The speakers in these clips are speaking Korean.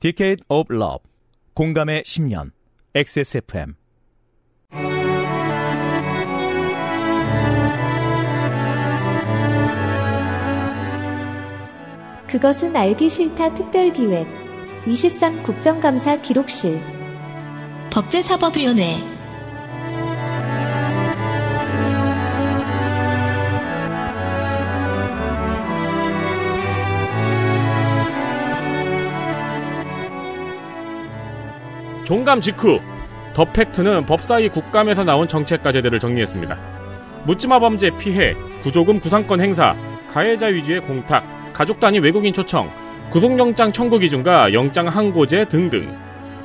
Decade of Love 공감의 10년 XSFM 그것은 알기 싫다 특별기획 23 국정감사 기록실 법제사법위원회 종감 직후 더 팩트는 법사위 국감에서 나온 정책과제대를 정리했습니다. 묻지마 범죄 피해, 구조금 구상권 행사, 가해자 위주의 공탁, 가족 단위 외국인 초청, 구속영장 청구 기준과 영장 항고제 등등.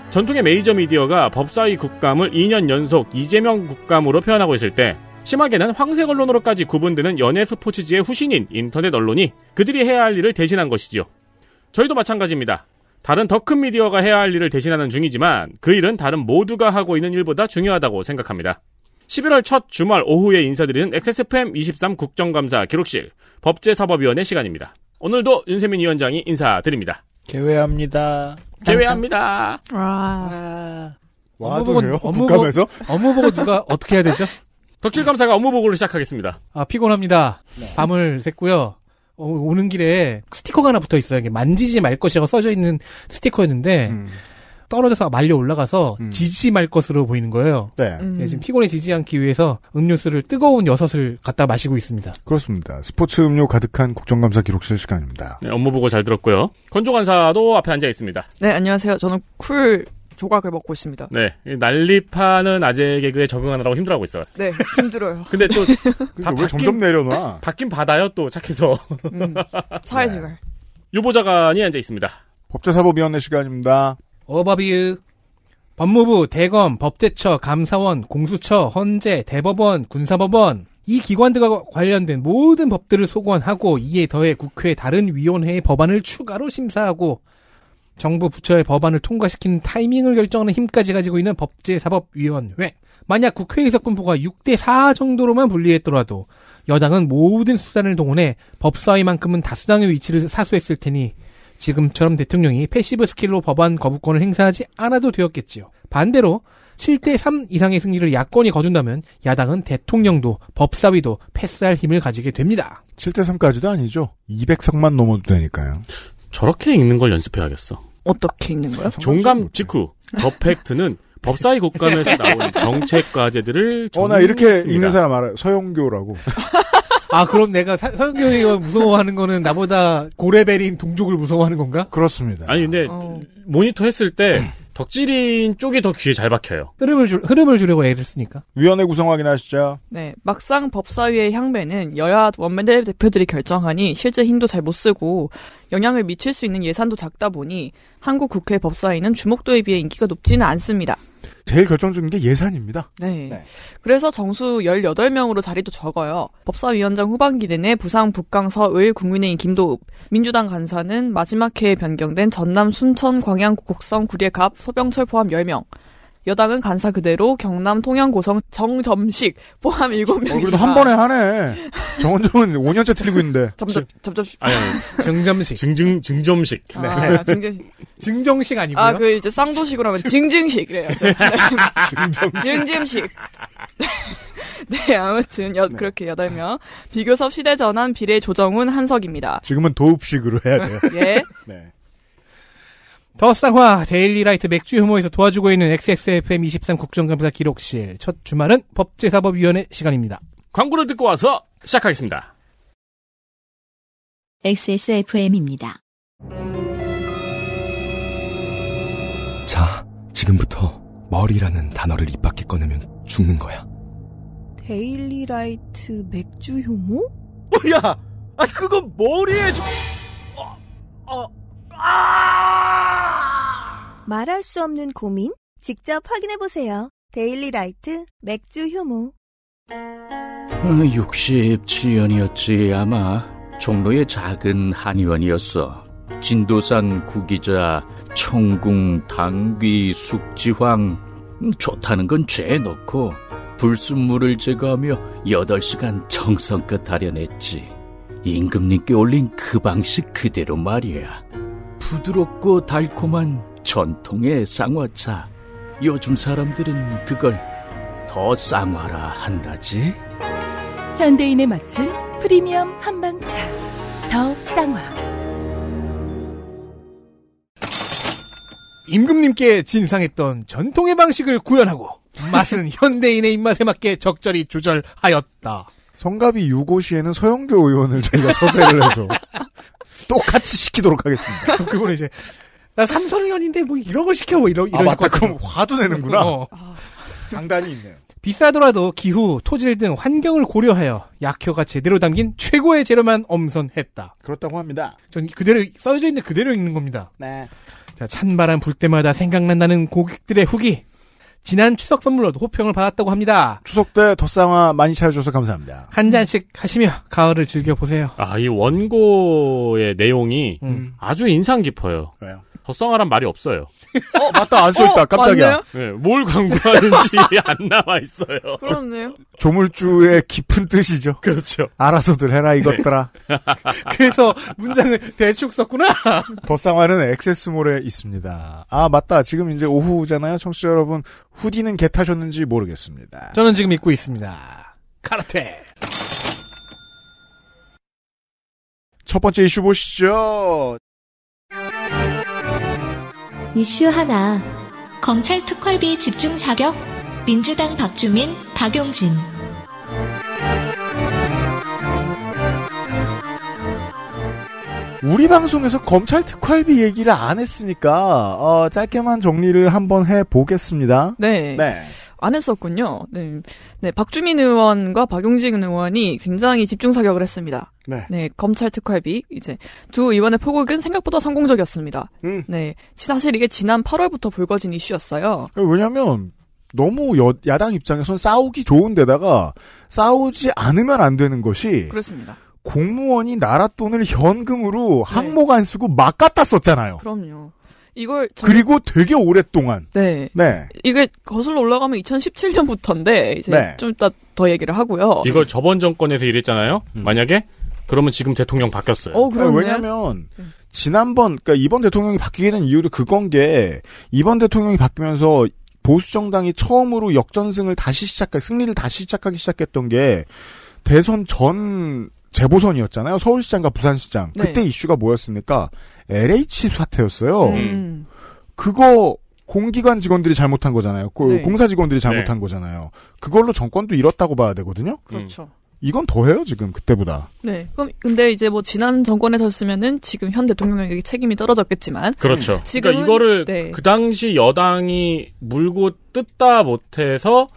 전통의 메이저 미디어가 법사위 국감을 2년 연속 이재명 국감으로 표현하고 있을 때 심하게는 황색 언론으로까지 구분되는 연예 스포츠지의 후신인 인터넷 언론이 그들이 해야 할 일을 대신한 것이지요. 저희도 마찬가지입니다. 다른 더 큰 미디어가 해야 할 일을 대신하는 중이지만 그 일은 다른 모두가 하고 있는 일보다 중요하다고 생각합니다. 11월 첫 주말 오후에 인사드리는 XSFM23 국정감사 기록실 법제사법위원회 시간입니다. 오늘도 윤세민 위원장이 인사드립니다. 개회합니다. 개회합니다. 와. 와도 돼요? 국감에서? 업무 보고 누가 어떻게 해야 되죠? 덕질감사가 업무 보고를 시작하겠습니다. 아, 피곤합니다. 네. 밤을 샜고요. 어, 오는 길에 스티커가 하나 붙어 있어요. 이게 만지지 말 것이라고 써져 있는 스티커였는데 음. 떨어져서 말려 올라가서 음. 지지 말 것으로 보이는 거예요. 네. 음. 예, 지금 피곤해지지 않기 위해서 음료수를 뜨거운 여섯을 갖다 마시고 있습니다. 그렇습니다. 스포츠 음료 가득한 국정감사 기록실 시간입니다. 네, 업무 보고 잘 들었고요. 건조관사도 앞에 앉아 있습니다. 네, 안녕하세요. 저는 쿨 조각을 먹고 있습니다. 네. 난리파는 아재 개그에 적응하느라고 힘들어하고 있어요. 네. 힘들어요. 근데 또. 다왜 그러니까 바뀐, 점점 내려놔? 바뀐 받아요, 또 착해서. 음, 사회생활. 네. 유보자관이 앉아 있습니다. 법제사법위원회 시간입니다. 어바비유. 법무부, 대검, 법제처, 감사원, 공수처, 헌재, 대법원, 군사법원. 이 기관들과 관련된 모든 법들을 소관하고 이에 더해 국회 다른 위원회의 법안을 추가로 심사하고 정부 부처의 법안을 통과시키는 타이밍을 결정하는 힘까지 가지고 있는 법제사법위원회. 만약 국회의서 분포가 6대4 정도로만 분리했더라도 여당은 모든 수단을 동원해 법사위만큼은 다수당의 위치를 사수했을 테니 지금처럼 대통령이 패시브 스킬로 법안 거부권을 행사하지 않아도 되었겠지요. 반대로 7대3 이상의 승리를 야권이 거둔다면 야당은 대통령도 법사위도 패스할 힘을 가지게 됩니다. 7대3까지도 아니죠. 200석만 넘어도 되니까요. 저렇게 읽는 걸 연습해야겠어. 어떻게 읽는 거야? 종감 직후 더 팩트는 법사위 국감에서 나온 정책 과제들을 어 나 이렇게 읽는 사람 알아요. 서영교라고. 아 그럼 내가 사, 서영교 의 무서워하는 거는 나보다 고레벨인 동족을 무서워하는 건가? 그렇습니다. 아니 근데 어. 모니터 했을 때 덕질인 쪽이 더 귀에 잘 박혀요. 흐름을 줄 흐름을 주려고 애를 쓰니까. 위원회 구성 확인하시죠. 네, 막상 법사위의 향배는 여야 원맨 대표들이 결정하니 실제 힘도 잘 못 쓰고 영향을 미칠 수 있는 예산도 작다 보니 한국 국회 법사위는 주목도에 비해 인기가 높지는 않습니다. 제일 결정적인 게 예산입니다. 네. 네. 그래서 정수 18명으로 자리도 적어요. 법사위원장 후반기 내내 부상 북강서의 국민의힘 김도읍, 민주당 간사는 마지막 회에 변경된 전남 순천 광양 곡성 구례갑 소병철 포함 10명, 여당은 간사 그대로 경남 통영 고성 정점식 포함 7명이 어, 그래도 한 번에 하네. 정원정은 5년째 틀리고 있는데. 점점 점점식. 아니, 아니. 정점식. 증증 증점식. 아, 네. 아, 증정식 증정식 아니고요. 아, 그 이제 쌍도식으로 하면 증증식 이래야 증정식. 증증식. 네, 아무튼 여, 네. 그렇게 8명 비교섭 시대전환 비례 조정은 한석입니다. 지금은 도읍식으로 해야 돼요. 예. 네. 더 쌍화 데일리라이트 맥주 효모에서 도와주고 있는 XSFM23 국정감사 기록실 첫 주말은 법제사법위원회 시간입니다. 광고를 듣고 와서 시작하겠습니다. XSFM입니다. 자, 지금부터 머리라는 단어를 입 밖에 꺼내면 죽는 거야. 데일리라이트 맥주 효모? 뭐야! 아, 그건 머리에 좀... 어, 어. 아! 말할 수 없는 고민? 직접 확인해 보세요. 데일리 라이트 맥주 효모. 67년이었지 어, 아마 종로의 작은 한의원이었어. 진도산 구기자, 청궁, 당귀, 숙지황 음, 좋다는 건 죄에 넣고 불순물을 제거하며 8시간 정성껏 다려냈지. 임금님께 올린 그 방식 그대로 말이야. 부드럽고 달콤한 전통의 쌍화차. 요즘 사람들은 그걸 더 쌍화라 한다지. 현대인에 맞춘 프리미엄 한방차. 더 쌍화. 임금님께 진상했던 전통의 방식을 구현하고 맛은 현대인의 입맛에 맞게 적절히 조절하였다. 성갑이 유고시에는 서영교 의원을 저희가 섭외를 해서 똑같이 시키도록 하겠습니다. 그럼 그거 이제 나 삼성연인데 뭐 이런 거 시켜 뭐 이런 이런. 아 맞다. 그럼 화도 내는구나. 어. 아, 장단이 있네요. 비싸더라도 기후, 토질 등 환경을 고려하여 약효가 제대로 담긴 최고의 재료만 엄선했다. 그렇다고 합니다. 전 그대로 써져 있는 그대로 있는 겁니다. 네. 자, 찬바람 불 때마다 생각난다는 고객들의 후기. 지난 추석 선물로도 호평을 받았다고 합니다. 추석 때 덧상화 많이 찾아줘서 감사합니다. 한 잔씩 하시며 가을을 즐겨보세요. 아, 이 원고의 내용이 음. 아주 인상 깊어요. 왜요? 더성하란 말이 없어요. 어, 맞다, 안 써있다. 어, 깜짝이야. 네, 뭘 광고하는지 안 나와 있어요. 그렇네요. 조물주의 깊은 뜻이죠. 그렇죠. 알아서들 해라, 네. 이것들아. 그래서 문장을 대충 썼구나. 더상화는 액세스몰에 있습니다. 아, 맞다. 지금 이제 오후잖아요. 청취자 여러분. 후디는 개 타셨는지 모르겠습니다. 저는 지금 입고 있습니다. 카라테. 첫 번째 이슈 보시죠. 이슈 하나. 검찰 특활비 집중 사격. 민주당 박주민, 박용진. 우리 방송에서 검찰 특활비 얘기를 안 했으니까 어, 짧게만 정리를 한번 해보겠습니다. 네. 네. 안 했었군요. 네. 네, 박주민 의원과 박용진 의원이 굉장히 집중 사격을 했습니다. 네. 네, 검찰 특활비 이제 두 의원의 포격은 생각보다 성공적이었습니다. 음. 네, 사실 이게 지난 8월부터 불거진 이슈였어요. 왜냐하면 너무 여, 야당 입장에선 싸우기 좋은데다가 싸우지 않으면 안 되는 것이 그렇습니다. 공무원이 나라 돈을 현금으로 네. 항목 안 쓰고 막 갖다 썼잖아요. 그럼요. 이걸 저는... 그리고 되게 오랫동안 네. 네. 이게 거슬러 올라가면 2017년부터인데 이제 네. 좀 이따 더 얘기를 하고요. 이걸 저번 정권에서 이랬잖아요. 음. 만약에 그러면 지금 대통령 바뀌었어요. 어, 왜냐면 하 네. 지난번 그러니까 이번 대통령이 바뀌게 된 이유도 그건 게 이번 대통령이 바뀌면서 보수 정당이 처음으로 역전승을 다시 시작할 승리를 다시 시작하기 시작했던 게 대선 전 재보선이었잖아요. 서울시장과 부산시장. 네. 그때 이슈가 뭐였습니까? LH 사태였어요. 음. 음. 그거 공기관 직원들이 잘못한 거잖아요. 그 네. 공사 직원들이 네. 잘못한 네. 거잖아요. 그걸로 정권도 잃었다고 봐야 되거든요. 음. 그렇죠. 이건 더해요 지금 그때보다. 네. 그럼 근데 이제 뭐 지난 정권에서였으면은 지금 현 대통령에게 책임이 떨어졌겠지만. 그렇죠. 지금 네. 그러니까 이거를 네. 그 당시 여당이 물고 뜯다 못해서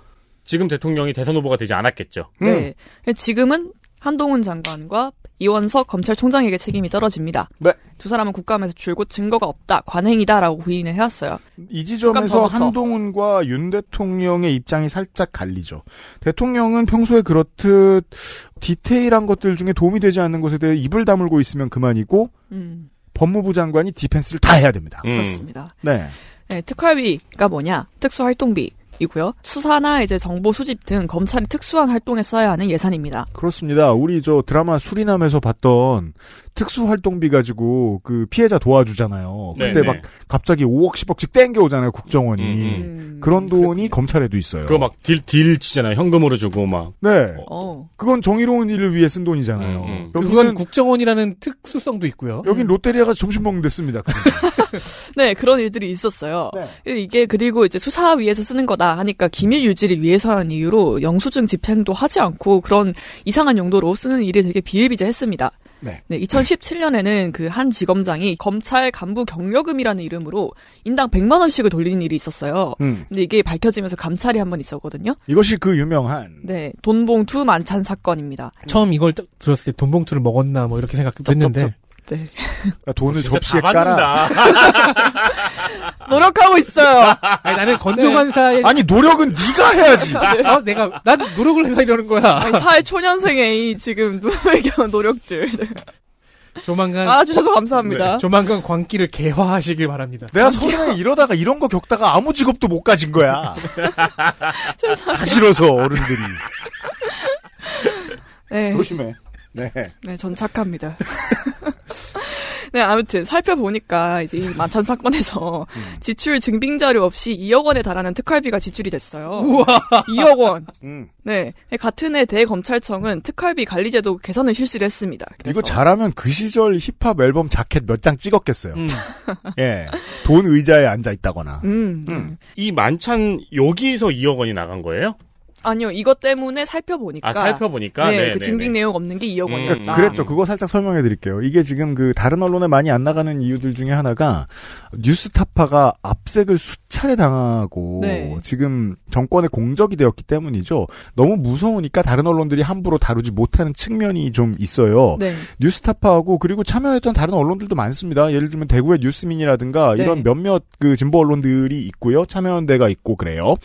지금 대통령이 대선 후보가 되지 않았겠죠. 네. 음. 지금은 한동훈 장관과 이원석 검찰총장에게 책임이 떨어집니다. 네. 두 사람은 국감에서 줄곧 증거가 없다, 관행이다라고 부인을 해왔어요. 이 지점에서 한동훈과 윤 대통령의 입장이 살짝 갈리죠. 대통령은 평소에 그렇듯 디테일한 것들 중에 도움이 되지 않는 것에 대해 입을 다물고 있으면 그만이고 음. 법무부 장관이 디펜스를 다 해야 됩니다. 음. 그렇습니다. 네. 네, 특활비가 뭐냐, 특수활동비, 이고요. 수사나 이제 정보 수집 등 검찰이 특수한 활동에 써야 하는 예산입니다. 그렇습니다. 우리 저 드라마 수리남에서 봤던 특수 활동비 가지고 그 피해자 도와주잖아요. 그때 네네. 네. 막 갑자기 5억 10억씩 땡겨 오잖아요, 국정원이. 음. 음. 그런 음, 돈이 그렇군요. 검찰에도 있어요. 그거 막딜 딜 치잖아요. 현금으로 주고 막. 네. 어. 그건 정의로운 일을 위해 쓴 돈이잖아요. 음. 음. 여기는 국정원이라는 특수성도 있고요. 여긴 롯데리아 가 점심 먹는 데 씁니다. 네, 그런 일들이 있었어요. 네. 이게 그리고 이제 수사위에서 쓰는 거다. 있다 아, 하니까 기밀 유지를 위해서라 이유로 영수증 집행도 하지 않고 그런 이상한 용도로 쓰는 일이 되게 비일비재했습니다. 네. 네 2017년에는 그한 지검장이 검찰 간부 경력금이라는 이름으로 인당 100만 원씩을 돌리는 일이 있었어요. 음. 근데 이게 밝혀지면서 감찰이 한 번 있었거든요. 이것이 그 유명한 네 돈봉투 만찬 사건입니다. 처음 이걸 들었을 때 돈봉투를 먹었나 뭐 이렇게 생각했는데 네. 아, 돈을 접시에 깔아. 노력하고 있어요. 아니, 나는 건조관사의 아니 노력은 네가 해야지. 어, 내가 난 노력을 해서 이러는 거야. 아니, 사회 초년생의 이 지금 노력들 조만간 아 주셔서 감사합니다. 네. 조만간 광기를 개화하시길 바랍니다. 내가 서른에 이러다가 이런 거 겪다가 아무 직업도 못 가진 거야. 다 싫어서 어른들이. 네. 조심해. 네. 네, 전 착합니다. 네, 아무튼 살펴보니까 이제 만찬 사건에서 음. 지출 증빙 자료 없이 2억 원에 달하는 특활비가 지출이 됐어요. 우와. 2억 원. 음. 네. 네, 같은 해 대검찰청은 특활비 관리제도 개선을 실시를 했습니다. 그래서. 이거 잘하면 그 시절 힙합 앨범 자켓 몇 장 찍었겠어요. 음. 예, 돈 의자에 앉아 있다거나. 음. 음. 네. 이 만찬 여기서 2억 원이 나간 거예요? 아니요, 이것 때문에 살펴보니까. 아, 살펴보니까? 네, 네그 증빙 내용 없는 게 2억 음. 원이었다. 그 그랬죠. 그거 살짝 설명해 드릴게요. 이게 지금 그 다른 언론에 많이 안 나가는 이유들 중에 하나가 뉴스타파가 압색을 수차례 당하고 네. 지금 정권의 공적이 되었기 때문이죠. 너무 무서우니까 다른 언론들이 함부로 다루지 못하는 측면이 좀 있어요. 네. 뉴스타파하고 그리고 참여했던 다른 언론들도 많습니다. 예를 들면 대구의 뉴스민이라든가 이런 네. 몇몇 그 진보 언론들이 있고요. 참여연대가 있고 그래요.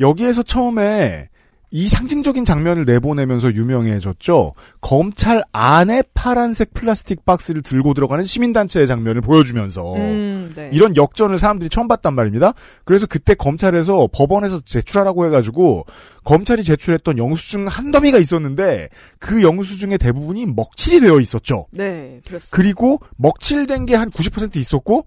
여기에서 처음에 이 상징적인 장면을 내보내면서 유명해졌죠. 검찰 안에 파란색 플라스틱 박스를 들고 들어가는 시민단체의 장면을 보여주면서 음, 네. 이런 역전을 사람들이 처음 봤단 말입니다. 그래서 그때 검찰에서 법원에서 제출하라고 해가지고 검찰이 제출했던 영수증 한 더미가 있었는데 그 영수증의 대부분이 먹칠이 되어 있었죠. 네, 그렇습니다. 그리고 먹칠된 게 한 90% 있었고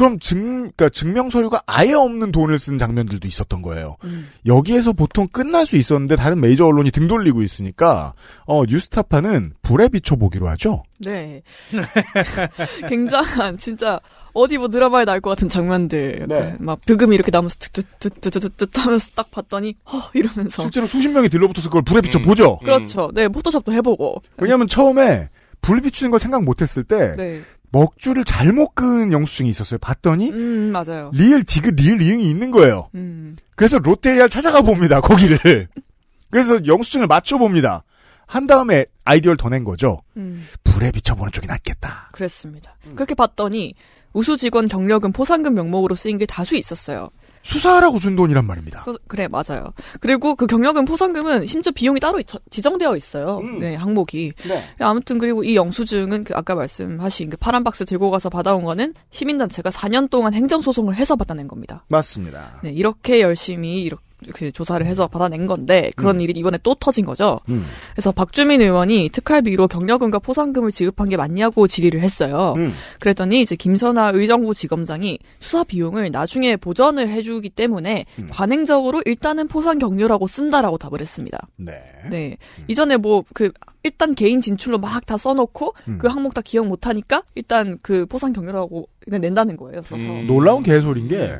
그럼 증, 그러니까 증명 서류가 아예 없는 돈을 쓴 장면들도 있었던 거예요. 음. 여기에서 보통 끝날 수 있었는데 다른 메이저 언론이 등 돌리고 있으니까 어 뉴스타파는 불에 비춰보기로 하죠. 네, 굉장한 진짜 어디 뭐 드라마에 나올 것 같은 장면들 네. 그 막벽금이 이렇게 나면서 뚜뚜뚜뚜뚜뚜 하면서 딱 봤더니 허 이러면서 실제로 수십 명이 들러붙어서 그걸 불에 비춰 음. 보죠. 음. 그렇죠. 네, 포토샵도 해보고. 왜냐하면 처음에 불 비추는 걸 생각 못했을 때 네. 먹줄을 잘못 끈 영수증이 있었어요. 봤더니 음, 맞아요. 리을 디귿 리을 리응이 있는 거예요. 음. 그래서 롯데리아를 찾아가 봅니다. 거기를. 그래서 영수증을 맞춰 봅니다. 한 다음에 아이디어를 더 낸 거죠. 음. 불에 비춰보는 쪽이 낫겠다. 그랬습니다. 그렇게 봤더니 우수 직원 경력은 포상금 명목으로 쓰인 게 다수 있었어요. 수사하라고 준 돈이란 말입니다. 그래 맞아요. 그리고 그경력은 포상금은 심지어 비용이 따로 지정되어 있어요. 음. 네 항목이. 네. 네. 아무튼 그리고 이 영수증은 그 아까 말씀하신 그 파란 박스 들고 가서 받아온 거는 시민단체가 4년 동안 행정소송을 해서 받아낸 겁니다. 맞습니다. 네 이렇게 열심히 이렇게 그 조사를 해서 받아낸 건데 그런 음. 일이 이번에 또 터진 거죠. 음. 그래서 박주민 의원이 특활비로 경력금과 포상금을 지급한 게 맞냐고 질의를 했어요. 음. 그랬더니 이제 김선아 의정부지검장이 수사 비용을 나중에 보전을 해주기 때문에 음. 관행적으로 일단은 포상 경료라고 쓴다라고 답을 했습니다. 네. 네. 음. 이전에 뭐 그 일단 개인 진출로 막 다 써놓고 음. 그 항목 다 기억 못하니까 일단 그 포상 경료라고 그냥 낸다는 거예요. 써서 놀라운 개소리인 게 네.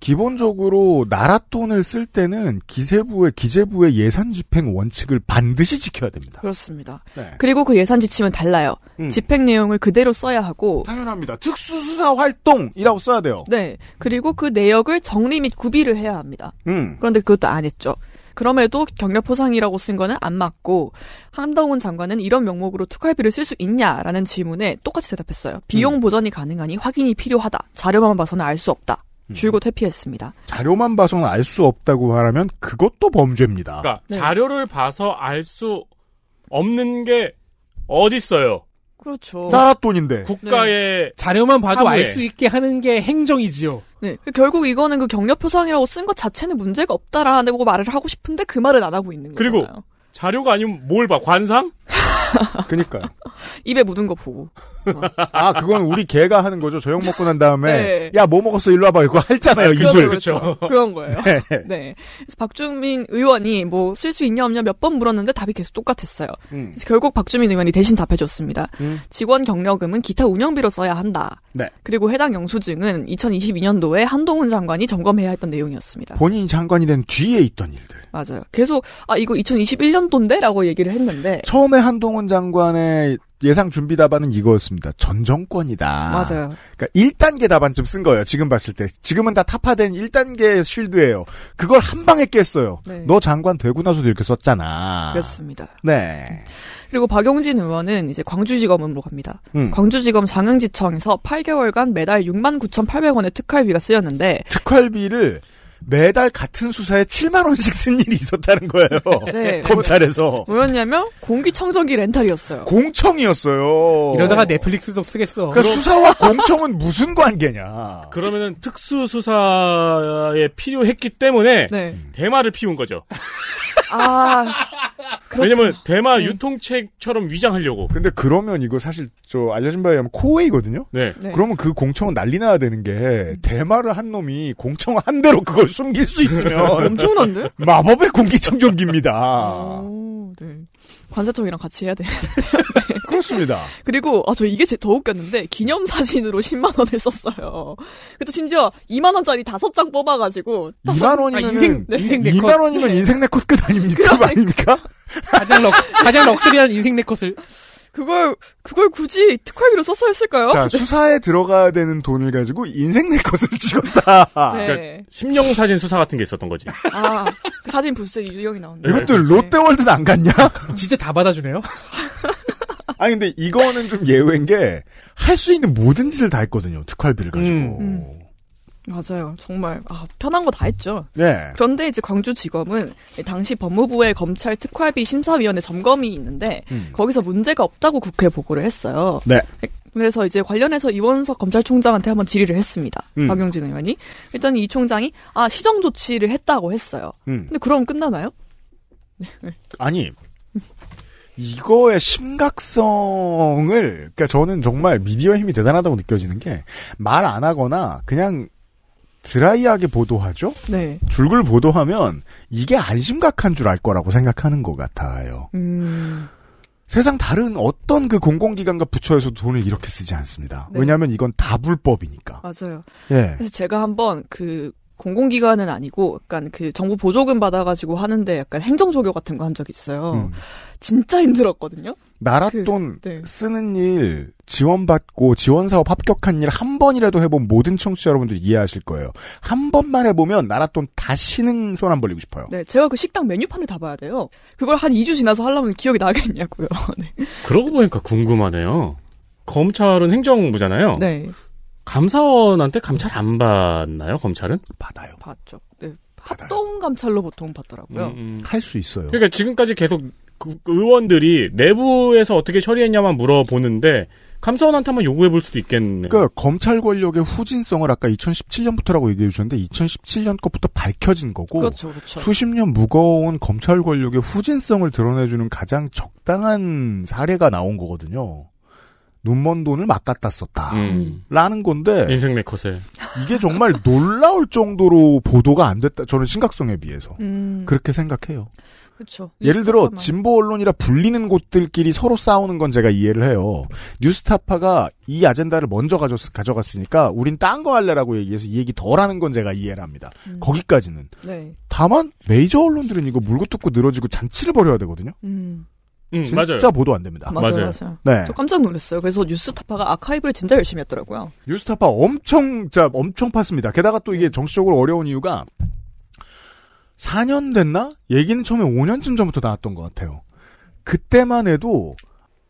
기본적으로 나라 돈을 쓸 때는 기재부의 기재부의 예산 집행 원칙을 반드시 지켜야 됩니다. 그렇습니다. 네. 그리고 그 예산 지침은 달라요. 음. 집행 내용을 그대로 써야 하고 당연합니다. 특수수사 활동이라고 써야 돼요. 네. 그리고 그 내역을 정리 및 구비를 해야 합니다. 음. 그런데 그것도 안 했죠. 그럼에도 경력 포상이라고 쓴 거는 안 맞고 한동훈 장관은 이런 명목으로 특활비를 쓸 수 있냐라는 질문에 똑같이 대답했어요. 비용 음. 보전이 가능하니 확인이 필요하다. 자료만 봐서는 알 수 없다. 음. 줄곧 회피했습니다. 자료만 봐서는 알 수 없다고 하라면 그것도 범죄입니다. 그러니까 네. 자료를 봐서 알 수 없는 게 어딨어요. 그렇죠. 나라 돈인데. 국가의 네. 자료만 봐도 알 수 있게 하는 게 행정이지요. 네. 그 결국 이거는 그 경력 표상이라고 쓴 것 자체는 문제가 없다라고 말을 하고 싶은데 그 말을 안 하고 있는 거예요. 그리고 자료가 아니면 뭘 봐? 관상? 그니까 입에 묻은 거 보고. 아, 그건 우리 개가 하는 거죠. 저녁 먹고 난 다음에. 네. 야, 뭐 먹었어? 일로 와봐. 이거 했잖아요, 네, 이술. 그렇죠. 그런 거예요. 네. 네. 그래서 박주민 의원이 뭐 쓸 수 있냐 없냐 몇 번 물었는데 답이 계속 똑같았어요. 음. 그래서 결국 박주민 의원이 대신 답해줬습니다. 음. 직원 경력금은 기타 운영비로 써야 한다. 네. 그리고 해당 영수증은 2022년도에 한동훈 장관이 점검해야 했던 내용이었습니다. 본인이 장관이 된 뒤에 있던 일들. 맞아요. 계속 아 이거 2021년도인데라고 얘기를 했는데 처음에 한동훈 장관의 예상 준비 답안은 이거였습니다. 전 정권이다. 맞아요. 그러니까 1단계 답안쯤 쓴 거예요. 지금 봤을 때. 지금은 다 타파된 1단계 쉴드예요. 그걸 한 방에 깼어요. 네. 너 장관 되고 나서도 이렇게 썼잖아. 그렇습니다. 네. 그리고 박용진 의원은 이제 광주지검으로 갑니다. 음. 광주지검 장흥지청에서 8개월간 매달 69,800원의 특활비가 쓰였는데 특활비를 매달 같은 수사에 7만 원씩 쓴 일이 있었다는 거예요. 네. 검찰에서. 뭐였냐면 공기청정기 렌탈이었어요. 공청이었어요. 이러다가 넷플릭스도 쓰겠어. 그러니까 수사와 공청은 무슨 관계냐. 그러면은 특수 수사에 필요했기 때문에 네. 대마를 피운 거죠. 아 그렇구 왜냐면 대마 네. 유통책처럼 위장하려고. 근데 그러면 이거 사실 저 알려진 바에 의하면 코웨이거든요. 네. 네. 그러면 그 공청은 난리 나야 되는 게 대마를 한 놈이 공청 한 대로 그걸 숨길 수 있으면 엄청난데? 마법의 공기청정기입니다. 오, 네. 관세청이랑 같이 해야 돼. 는데 그렇습니다. 그리고 아 저 이게 제더 웃겼는데 기념 사진으로 10만 원을 썼어요. 그래도 심지어 2만 원짜리 다섯 장 뽑아가지고 2만 원이면 아, 인생, 네. 인생 2만 원이면 네. 인생 네컷 끝 아닙니까? 그러니까. 아닙니까? 가장 럭 가장 럭셔리한 인생 네컷을 그걸 그걸 굳이 특활비로 썼어 야 했을까요? 자 수사에 들어가야 되는 돈을 가지고 인생 내 것을 찍었다. 네. 그러니까 심령 사진 수사 같은 게 있었던 거지. 아그 사진 부스에 이주영이 나온다. 네. 이것들 네. 롯데월드안 갔냐? 진짜 다 받아주네요. 아니 근데 이거는 좀 예외인 게 할 수 있는 모든 짓을 다 했거든요. 특활비를 가지고. 음, 음. 맞아요. 정말 아, 편한 거 다 했죠. 네. 그런데 이제 광주지검은 당시 법무부의 검찰 특활비 심사위원회 점검이 있는데 음. 거기서 문제가 없다고 국회 보고를 했어요. 네. 그래서 이제 관련해서 이원석 검찰총장한테 한번 질의를 했습니다. 음. 박용진 의원이 일단 이 총장이 아 시정 조치를 했다고 했어요. 음. 근데 그럼 끝나나요? 아니 이거의 심각성을 그러니까 저는 정말 미디어 힘이 대단하다고 느껴지는 게 말 안 하거나 그냥 드라이하게 보도하죠? 네. 줄글 보도하면 이게 안 심각한 줄 알 거라고 생각하는 것 같아요. 음... 세상 다른 어떤 그 공공기관과 부처에서 도 돈을 이렇게 쓰지 않습니다. 네. 왜냐하면 이건 다 불법이니까. 맞아요. 예. 그래서 제가 한번 그 공공기관은 아니고 약간 그 정부 보조금 받아가지고 하는데 약간 행정조교 같은 거 한 적 있어요. 음. 진짜 힘들었거든요. 나라 돈 그, 네. 쓰는 일 지원받고 지원사업 합격한 일 한 번이라도 해본 모든 청취자 여러분들 이해하실 거예요. 한 번만 해보면 나라 돈 다시는 손 안 벌리고 싶어요. 네, 제가 그 식당 메뉴판을 다 봐야 돼요. 그걸 한 2주 지나서 하려면 기억이 나겠냐고요. 네. 그러고 보니까 궁금하네요. 검찰은 행정부잖아요. 네. 감사원한테 감찰 안 받나요? 검찰은? 받아요. 받죠. 네. 합동 감찰로 보통 받더라고요. 음, 음. 할수 있어요. 그러니까 지금까지 계속 그 의원들이 내부에서 어떻게 처리했냐만 물어보는데 감사원한테 한번 요구해 볼 수도 있겠네요. 그러니까 검찰 권력의 후진성을 아까 2017년부터라고 얘기해 주셨는데 2017년 것부터 밝혀진 거고 그렇죠, 그렇죠. 수십 년 무거운 검찰 권력의 후진성을 드러내 주는 가장 적당한 사례가 나온 거거든요. 눈먼 돈을 막 갖다 썼다. 라는 음. 건데. 인생 내 컷에. 이게 정말 놀라울 정도로 보도가 안 됐다. 저는 심각성에 비해서. 음. 그렇게 생각해요. 그죠 예를 들어 진보 언론이라 불리는 곳들끼리 서로 싸우는 건 제가 이해를 해요. 뉴스타파가 이 아젠다를 먼저 가져갔, 가져갔으니까 우린 딴 거 할래라고 얘기해서 이 얘기 덜 하는 건 제가 이해를 합니다. 음. 거기까지는. 네. 다만 메이저 언론들은 이거 물고 뜯고 늘어지고 잔치를 벌여야 되거든요. 음. 음, 진짜 맞아요. 보도 안 됩니다. 맞아요, 네. 맞아요. 네. 저 깜짝 놀랐어요. 그래서 뉴스타파가 아카이브를 진짜 열심히 했더라고요. 뉴스타파 엄청 진짜 엄청 팠습니다. 게다가 또 이게 네. 정치적으로 어려운 이유가 4년 됐나? 얘기는 처음에 5년쯤 전부터 나왔던 것 같아요. 그때만 해도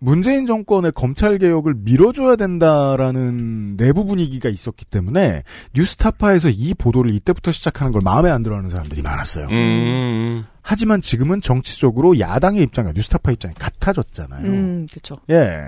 문재인 정권의 검찰 개혁을 밀어줘야 된다라는 내부 분위기가 있었기 때문에 뉴스타파에서 이 보도를 이때부터 시작하는 걸 마음에 안 들어하는 사람들이 많았어요. 음. 음. 하지만 지금은 정치적으로 야당의 입장과 뉴스타파 입장이 같아졌잖아요. 음, 그렇죠. 예.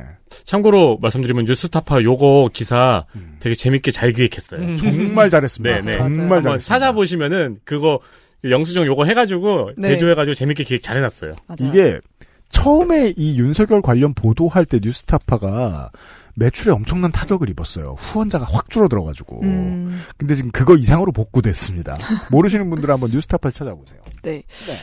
참고로 말씀드리면 뉴스타파 요거 기사 음. 되게 재밌게 잘 기획했어요. 음. 정말 잘했습니다. 네네. 네. 정말 잘. 찾아보시면은 그거 영수증 요거 해가지고 네. 대조해가지고 재밌게 기획 잘해놨어요. 맞아요. 이게 처음에 이 윤석열 관련 보도할 때 뉴스타파가 매출에 엄청난 타격을 입었어요. 후원자가 확 줄어들어가지고. 음. 근데 지금 그거 이상으로 복구됐습니다. 모르시는 분들은 한번 뉴스타파 찾아보세요. 네. 네.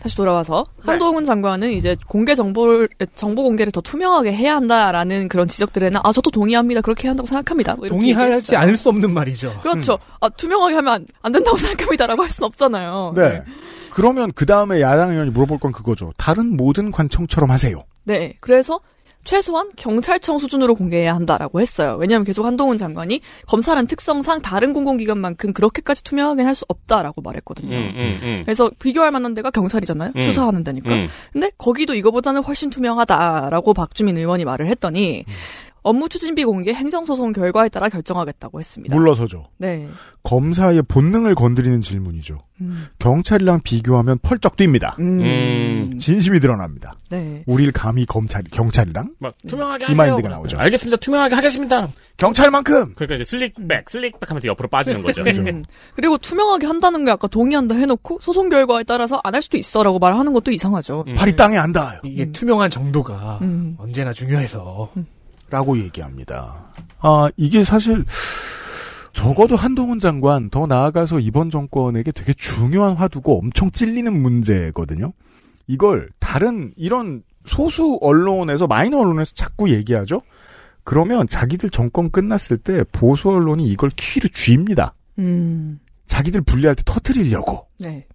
다시 돌아와서 네. 한동훈 장관은 이제 공개 정보를 정보 공개를 더 투명하게 해야 한다라는 그런 지적들에는 아 저도 동의합니다 그렇게 해야 한다고 생각합니다 뭐 동의하지 않을 수 없는 말이죠 그렇죠 음. 아 투명하게 하면 안 된다고 생각합니다라고 할 수는 없잖아요 네. 네. 그러면 그 다음에 야당 의원이 물어볼 건 그거죠. 다른 모든 관청처럼 하세요. 네. 그래서 최소한 경찰청 수준으로 공개해야 한다라고 했어요. 왜냐하면 계속 한동훈 장관이 검사란 특성상 다른 공공기관만큼 그렇게까지 투명하게 할 수 없다라고 말했거든요. 음, 음, 음. 그래서 비교할 만한 데가 경찰이잖아요. 음. 수사하는 데니까. 음. 근데 거기도 이거보다는 훨씬 투명하다라고 박주민 의원이 말을 했더니 음. 업무 추진비 공개 행정소송 결과에 따라 결정하겠다고 했습니다. 물러서죠. 네. 검사의 본능을 건드리는 질문이죠. 음. 경찰이랑 비교하면 펄쩍 뜁니다. 음. 음. 진심이 드러납니다. 네. 우릴 감히 검찰, 경찰이랑? 막, 네. 투명하게 하이 마인드가 나오죠. 알겠습니다. 투명하게 하겠습니다. 경찰만큼! 그러니까 이제 슬릭백, 슬릭백 하면서 옆으로 빠지는 거죠. 음. 그리고 투명하게 한다는 게 아까 동의한다 해놓고 소송 결과에 따라서 안 할 수도 있어 라고 말하는 것도 이상하죠. 음. 발이 땅에 안 닿아요. 이게 투명한 정도가 음. 언제나 중요해서. 라고 얘기합니다. 아, 이게 사실 적어도 한동훈 장관 더 나아가서 이번 정권에게 되게 중요한 화두고 엄청 찔리는 문제거든요. 이걸 다른 이런 소수 언론에서 마이너 언론에서 자꾸 얘기하죠. 그러면 자기들 정권 끝났을 때 보수 언론이 이걸 키로 쥐입니다. 음. 자기들 분리할 때 터트리려고. 네.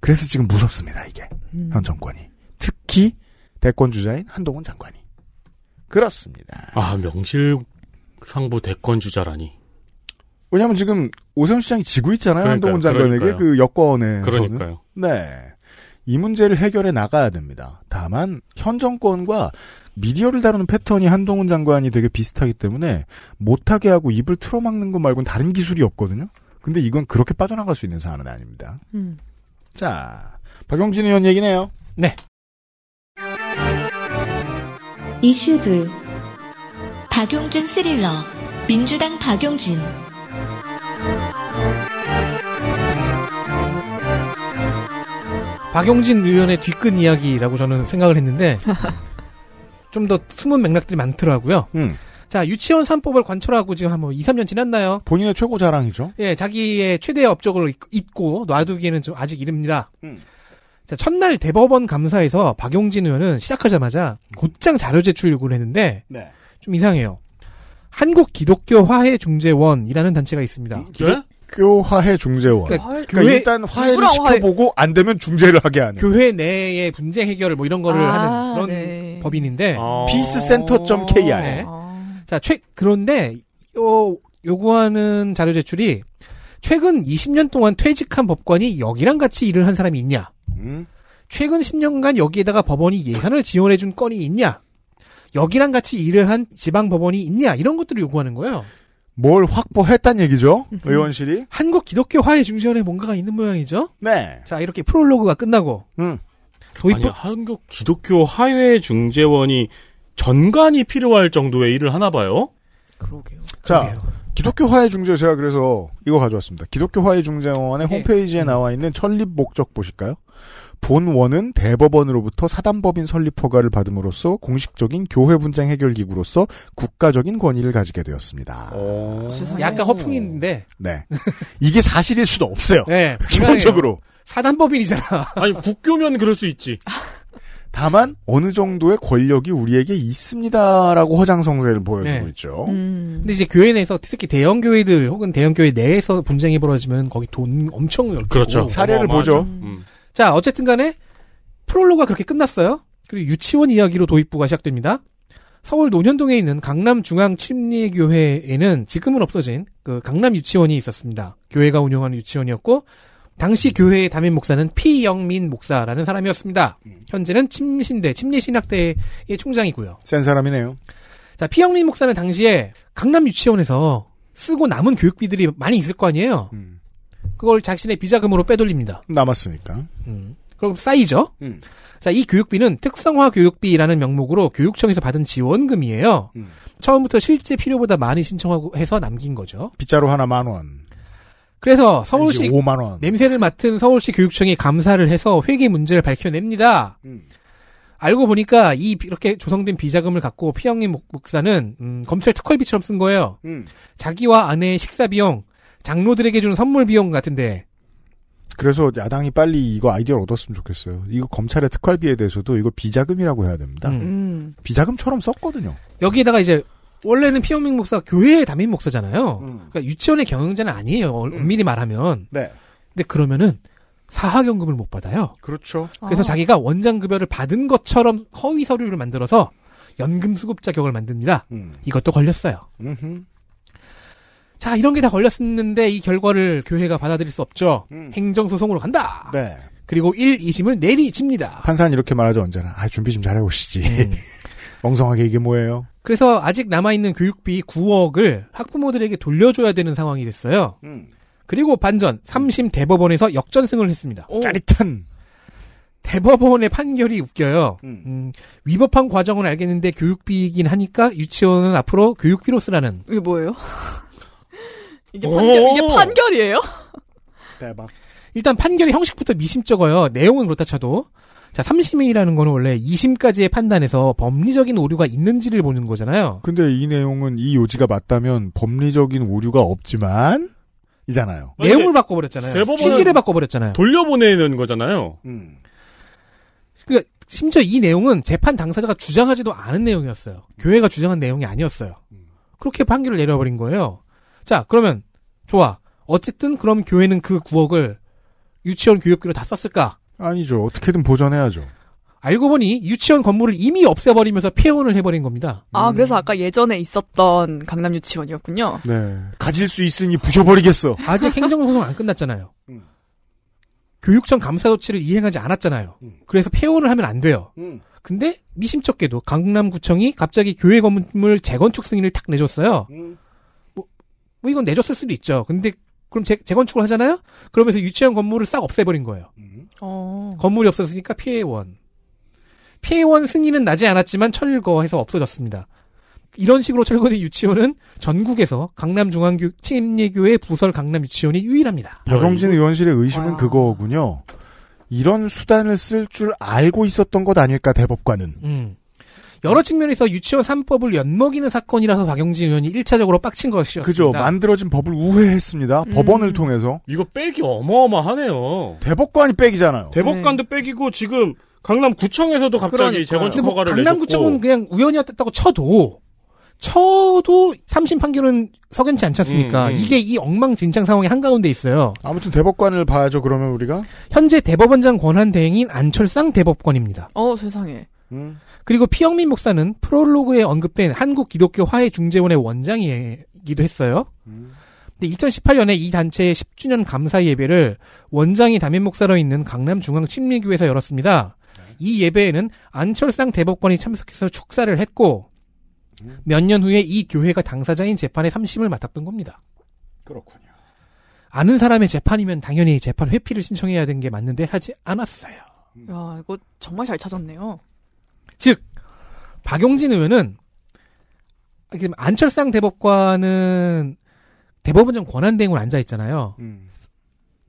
그래서 지금 무섭습니다 이게 음. 현 정권이 특히 대권 주자인 한동훈 장관이. 그렇습니다. 아, 명실상부 대권 주자라니. 왜냐하면 지금 오세훈 시장이 지고 있잖아요. 그러니까 한동훈 장관에게 그 여권에서는. 그러니까요. 네. 이 문제를 해결해 나가야 됩니다. 다만 현 정권과 미디어를 다루는 패턴이 한동훈 장관이 되게 비슷하기 때문에 못하게 하고 입을 틀어막는 것 말고는 다른 기술이 없거든요. 근데 이건 그렇게 빠져나갈 수 있는 사안은 아닙니다. 음. 자, 박용진 의원 얘기네요. 네. 이슈들 박용진 스릴러 민주당 박용진 박용진 의원의 뒤끝 이야기라고 저는 생각을 했는데 좀 더 숨은 맥락들이 많더라고요. 음. 자, 유치원 3법을 관철하고 지금 한 뭐 2, 3년 지났나요? 본인의 최고 자랑이죠. 예, 자기의 최대의 업적을 잊고 놔두기에는 좀 아직 이릅니다. 음. 자, 첫날 대법원 감사에서 박용진 의원은 시작하자마자 음. 곧장 자료 제출 요구를 했는데 네. 좀 이상해요. 한국 기독교 화해 중재원이라는 단체가 있습니다. 네? 교 화해 중재원. 그러니까, 그러니까 교회, 일단 화해를 시켜보고 화해. 안 되면 중재를 하게 하는. 교회 내의 분쟁 해결뭐 이런 거를 아, 하는 그런 네. 법인인데 피스 센터 c e c e k r 자, 최 그런데 요 요구하는 자료 제출이 최근 20년 동안 퇴직한 법관이 여기랑 같이 일을 한 사람이 있냐? 최근 10년간 여기에다가 법원이 예산을 지원해준 건이 있냐? 여기랑 같이 일을 한 지방 법원이 있냐? 이런 것들을 요구하는 거예요. 뭘 확보했단 얘기죠? 의원실이? 한국 기독교화의 중심에 뭔가가 있는 모양이죠? 네. 자, 이렇게 프롤로그가 끝나고. 음. 도입 아니, 한국 기독교 화해 중재원이 전관이 필요할 정도의 일을 하나 봐요. 그러게요. 자, 그러게요. 기독교 화해 중재 제가 그래서 이거 가져왔습니다. 기독교 화해 중재원의 네. 홈페이지에 음. 나와 있는 설립 목적 보실까요? 본원은 대법원으로부터 사단법인 설립 허가를 받음으로써 공식적인 교회 분쟁 해결 기구로서 국가적인 권위를 가지게 되었습니다. 오, 어. 약간 허풍인데. 네. 이게 사실일 수도 없어요. 네, 기본적으로. 사단법인이잖아. 아니 국교면 그럴 수 있지. 다만 어느 정도의 권력이 우리에게 있습니다라고 허장성세를 보여주고 네. 있죠. 음. 근데 이제 교회 내에서 특히 대형 교회들 혹은 대형 교회 내에서 분쟁이 벌어지면 거기 돈 엄청 열고 그렇죠. 사례를 보죠. 음. 음. 자 어쨌든간에 프롤로가 그렇게 끝났어요. 그리고 유치원 이야기로 도입부가 시작됩니다. 서울 논현동에 있는 강남중앙침례교회에는 지금은 없어진 그 강남 유치원이 있었습니다. 교회가 운영하는 유치원이었고 당시 교회의 담임 목사는 피영민 목사라는 사람이었습니다. 음. 현재는 침신대 침례신학대의 총장이고요. 센 사람이네요. 자, 피영민 목사는 당시에 강남 유치원에서 쓰고 남은 교육비들이 많이 있을 거 아니에요. 음. 그걸 자신의 비자금으로 빼돌립니다. 남았으니까. 음. 그럼 쌓이죠. 음. 자, 이 교육비는 특성화 교육비라는 명목으로 교육청에서 받은 지원금이에요. 음. 처음부터 실제 필요보다 많이 신청하고 해서 남긴 거죠. 빗자루 하나 만 원. 그래서 아, 서울시 5만 원. 냄새를 맡은 서울시 교육청이 감사를 해서 회계 문제를 밝혀냅니다. 음. 알고 보니까 이 이렇게 조성된 비자금을 갖고 피영림 목사는 음, 검찰 특활비처럼 쓴 거예요. 음. 자기와 아내의 식사 비용, 장로들에게 주는 선물 비용 같은데. 그래서 야당이 빨리 이거 아이디어를 얻었으면 좋겠어요. 이거 검찰의 특활비에 대해서도 이거 비자금이라고 해야 됩니다. 음. 음. 비자금처럼 썼거든요. 여기에다가 이제 원래는 피어밍 목사 교회의 담임 목사잖아요. 음. 그러니까 유치원의 경영자는 아니에요. 어, 음. 엄밀히 말하면. 네. 근데 그러면은 사학연금을 못 받아요. 그렇죠. 그래서 아. 자기가 원장 급여를 받은 것처럼 허위 서류를 만들어서 연금 수급 자격을 만듭니다. 음. 이것도 걸렸어요. 음흠. 자, 이런 게 다 걸렸었는데 이 결과를 교회가 받아들일 수 없죠. 음. 행정소송으로 간다. 네. 그리고 1, 2심을 내리칩니다. 판사는 이렇게 말하죠, 언제나. 아, 준비 좀 잘해오시지. 음. 멍성하게 이게 뭐예요? 그래서 아직 남아있는 교육비 9억을 학부모들에게 돌려줘야 되는 상황이 됐어요. 음. 그리고 반전, 3심 대법원에서 역전승을 했습니다. 오. 짜릿한. 대법원의 판결이 웃겨요. 음. 음, 위법한 과정은 알겠는데 교육비이긴 하니까 유치원은 앞으로 교육비로 쓰라는. 이게 뭐예요? 이게, 판결, 이게 판결이에요? 대박. 일단 판결의 형식부터 미심쩍어요. 내용은 그렇다 쳐도. 자, 3심이라는 거는 원래 2심까지의 판단에서 법리적인 오류가 있는지를 보는 거잖아요. 근데 이 내용은 이 요지가 맞다면 법리적인 오류가 없지만 이잖아요. 내용을 바꿔버렸잖아요. 취지를 바꿔버렸잖아요. 돌려보내는 거잖아요. 음. 그러니까 심지어 이 내용은 재판 당사자가 주장하지도 않은 내용이었어요. 교회가 주장한 내용이 아니었어요. 그렇게 판결을 내려버린 거예요. 자, 그러면 좋아. 어쨌든 그럼 교회는 그구억을 유치원 교육비로 다 썼을까? 아니죠. 어떻게든 보전해야죠. 알고 보니 유치원 건물을 이미 없애버리면서 폐원을 해버린 겁니다. 아, 음. 그래서 아까 예전에 있었던 강남 유치원이었군요. 네. 가질 수 있으니 부셔버리겠어. 아직 행정소송 안 끝났잖아요. 음. 교육청 감사 조치를 이행하지 않았잖아요. 음. 그래서 폐원을 하면 안 돼요. 음. 근데 미심쩍게도 강남구청이 갑자기 교회 건물 재건축 승인을 탁 내줬어요. 음. 뭐, 뭐 이건 내줬을 수도 있죠. 근데 그럼 재, 건축을 하잖아요? 그러면서 유치원 건물을 싹 없애버린 거예요. 어. 건물이 없었으니까 PA1. p a 원 승인은 나지 않았지만 철거해서 없어졌습니다. 이런 식으로 철거된 유치원은 전국에서 강남중앙교 침례교회 부설 강남 유치원이 유일합니다. 박영진 의원실의 의심은 와. 아. 그거군요. 이런 수단을 쓸 줄 알고 있었던 것 아닐까 대법관은. 음. 여러 측면에서 유치원 3법을 엿먹이는 사건이라서 박용진 의원이 1차적으로 빡친 것이었습니다. 그죠. 만들어진 법을 우회했습니다. 음. 법원을 통해서. 이거 빼기 어마어마하네요. 대법관이 빼기잖아요. 대법관도 네. 빼기고 지금 강남구청에서도 갑자기 재건축 뭐 허가를 뭐 강남구청은 그냥 우연이었다고 쳐도 쳐도 삼심 판결은 석연치 않지 않습니까? 음, 음. 이게 이 엉망진창 상황의 한가운데 있어요. 아무튼 대법관을 봐야죠, 그러면 우리가? 현재 대법원장 권한 대행인 안철상 대법관입니다. 어, 세상에. 음. 그리고 피영민 목사는 프롤로그에 언급된 한국 기독교 화해 중재원의 원장이기도 했어요. 음. 근데 2018년에 이 단체의 10주년 감사 예배를 원장이 담임 목사로 있는 강남 중앙 침례교회에서 열었습니다. 이 예배에는 안철상 대법관이 참석해서 축사를 했고 음. 몇년 후에 이 교회가 당사자인 재판에삼심을 맡았던 겁니다. 그렇군요. 아는 사람의 재판이면 당연히 재판 회피를 신청해야 되는 게 맞는데 하지 않았어요. 음. 야, 이거 정말 잘 찾았네요. 즉 박용진 의원은 안철상 대법관은 대법원장 권한대행으로 앉아 있잖아요. 음.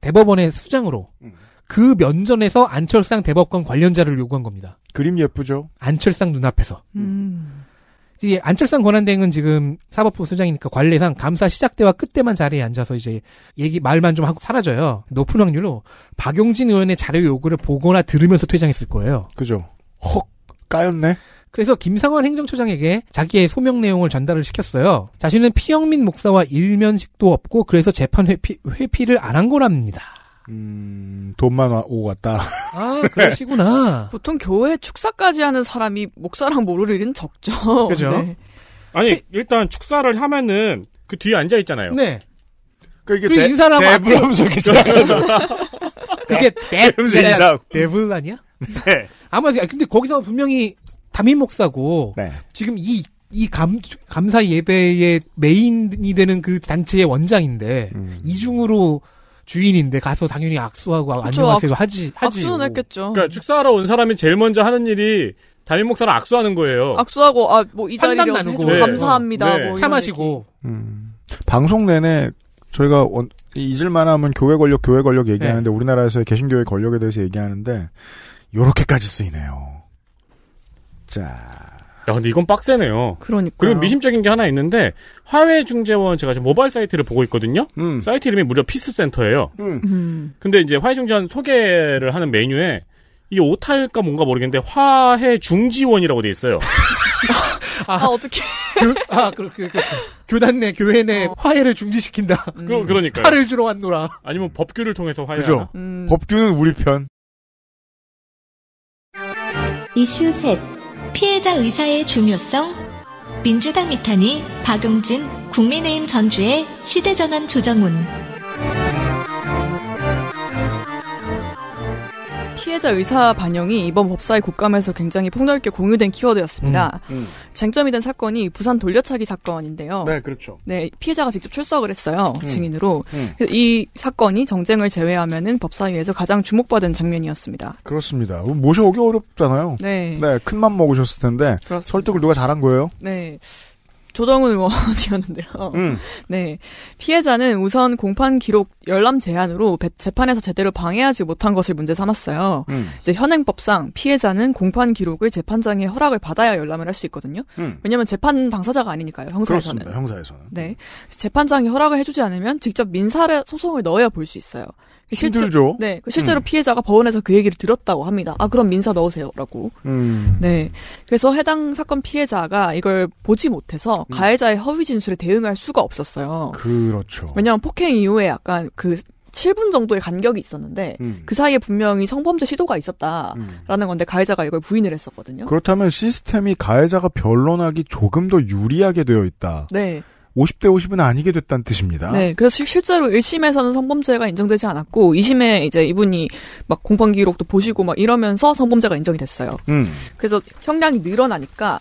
대법원의 수장으로 음. 그 면전에서 안철상 대법관 관련자를 요구한 겁니다. 그림 예쁘죠? 안철상 눈앞에서. 음. 음. 이제 안철상 권한대행은 지금 사법부 수장이니까 관례상 감사 시작 때와 끝 때만 자리에 앉아서 이제 얘기 말만 좀 하고 사라져요. 높은 확률로 박용진 의원의 자료 요구를 보거나 들으면서 퇴장했을 거예요. 그죠? 헉 까였네. 그래서 김상환 행정처장에게 자기의 소명 내용을 전달을 시켰어요. 자신은 피영민 목사와 일면식도 없고 그래서 재판 회피, 회피를 안 한 거랍니다. 음, 돈만 오고 갔다. 아, 그러시구나. 보통 교회 축사까지 하는 사람이 목사랑 모를 일은 적죠. 그죠? 네. 아니, 그- 일단 축사를 하면은 그 뒤에 앉아 있잖아요. 네. 그 이게 대, 인사를 하고 대불 하면서 이렇게 그게 데블 네. 네, 네. 데블 아니야? 네. 아마 근데 거기서 분명히 담임 목사고 네. 지금 이이 감, 감사 예배의 메인이 되는 그 단체의 원장인데 음. 이중으로 주인인데 가서 당연히 악수하고 그쵸, 안녕하세요 하지 하지 악수는 했겠죠. 그러니까 축사하러 온 사람이 제일 먼저 하는 일이 담임 목사랑 악수하는 거예요. 악수하고 아 뭐 이 자리에 나누고 감사합니다. 네. 뭐차 마시고 음. 방송 내내 저희가 원, 잊을만 하면 교회 권력, 교회 권력 네. 얘기하는데 네. 우리나라에서의 개신교회 권력에 대해서 얘기하는데 요렇게까지 쓰이네요. 자. 야, 근데 이건 빡세네요. 그러니까. 그리고 미심적인 게 하나 있는데 화훼중재원 제가 지금 모바일 사이트를 보고 있거든요. 음. 사이트 이름이 무려 피스 센터예요. 음. 음. 근데 이제 화훼중재원 소개를 하는 메뉴에 이게 오타일까 뭔가 모르겠는데 화훼중지원이라고 돼 있어요. 아, 아 어떻게? 아, 그, 그, 그, 교단 내, 교회 내 어. 화해를 중지시킨다. 음. 그, 러니까 화를 주러 왔노라. 아니면 법규를 통해서 화해. 그죠. 음. 법규는 우리 편. 이슈 셋. 피해자 의사의 중요성. 민주당 이탄이 박용진, 국민의힘 전주의 시대전환 조정훈. 피해자 의사 반영이 이번 법사위 국감에서 굉장히 폭넓게 공유된 키워드였습니다. 음, 음. 쟁점이 된 사건이 부산 돌려차기 사건인데요. 네, 그렇죠. 네, 피해자가 직접 출석을 했어요. 음, 증인으로. 음. 이 사건이 정쟁을 제외하면은 법사위에서 가장 주목받은 장면이었습니다. 그렇습니다. 모셔오기 어렵잖아요. 네. 네, 큰 맘 먹으셨을 텐데 그렇습니다. 설득을 누가 잘한 거예요? 네. 조정훈 의원이었는데요. 음. 네. 피해자는 우선 공판 기록 열람 제한으로 재판에서 제대로 방해하지 못한 것을 문제 삼았어요. 음. 이제 현행법상 피해자는 공판 기록을 재판장의 허락을 받아야 열람을 할 수 있거든요. 음. 왜냐면 하 재판 당사자가 아니니까요. 형사에서는. 그렇습니다. 형사에서는. 네. 재판장이 허락을 해주지 않으면 직접 민사 를 소송을 넣어야 볼 수 있어요. 그 힘들죠. 네, 그 실제로 음. 피해자가 법원에서 그 얘기를 들었다고 합니다. 아 그럼 민사 넣으세요라고. 음. 네, 그래서 해당 사건 피해자가 이걸 보지 못해서 음. 가해자의 허위 진술에 대응할 수가 없었어요. 그렇죠. 왜냐하면 폭행 이후에 약간 그 7분 정도의 간격이 있었는데 음. 그 사이에 분명히 성범죄 시도가 있었다라는 음. 건데 가해자가 이걸 부인을 했었거든요. 그렇다면 시스템이 가해자가 변론하기 조금 더 유리하게 되어 있다. 네. 50대 50은 아니게 됐다는 뜻입니다. 네, 그래서 실제로 1심에서는 성범죄가 인정되지 않았고 2심에 이제 이분이 막 공판 기록도 보시고 막 이러면서 성범죄가 인정이 됐어요. 음. 그래서 형량이 늘어나니까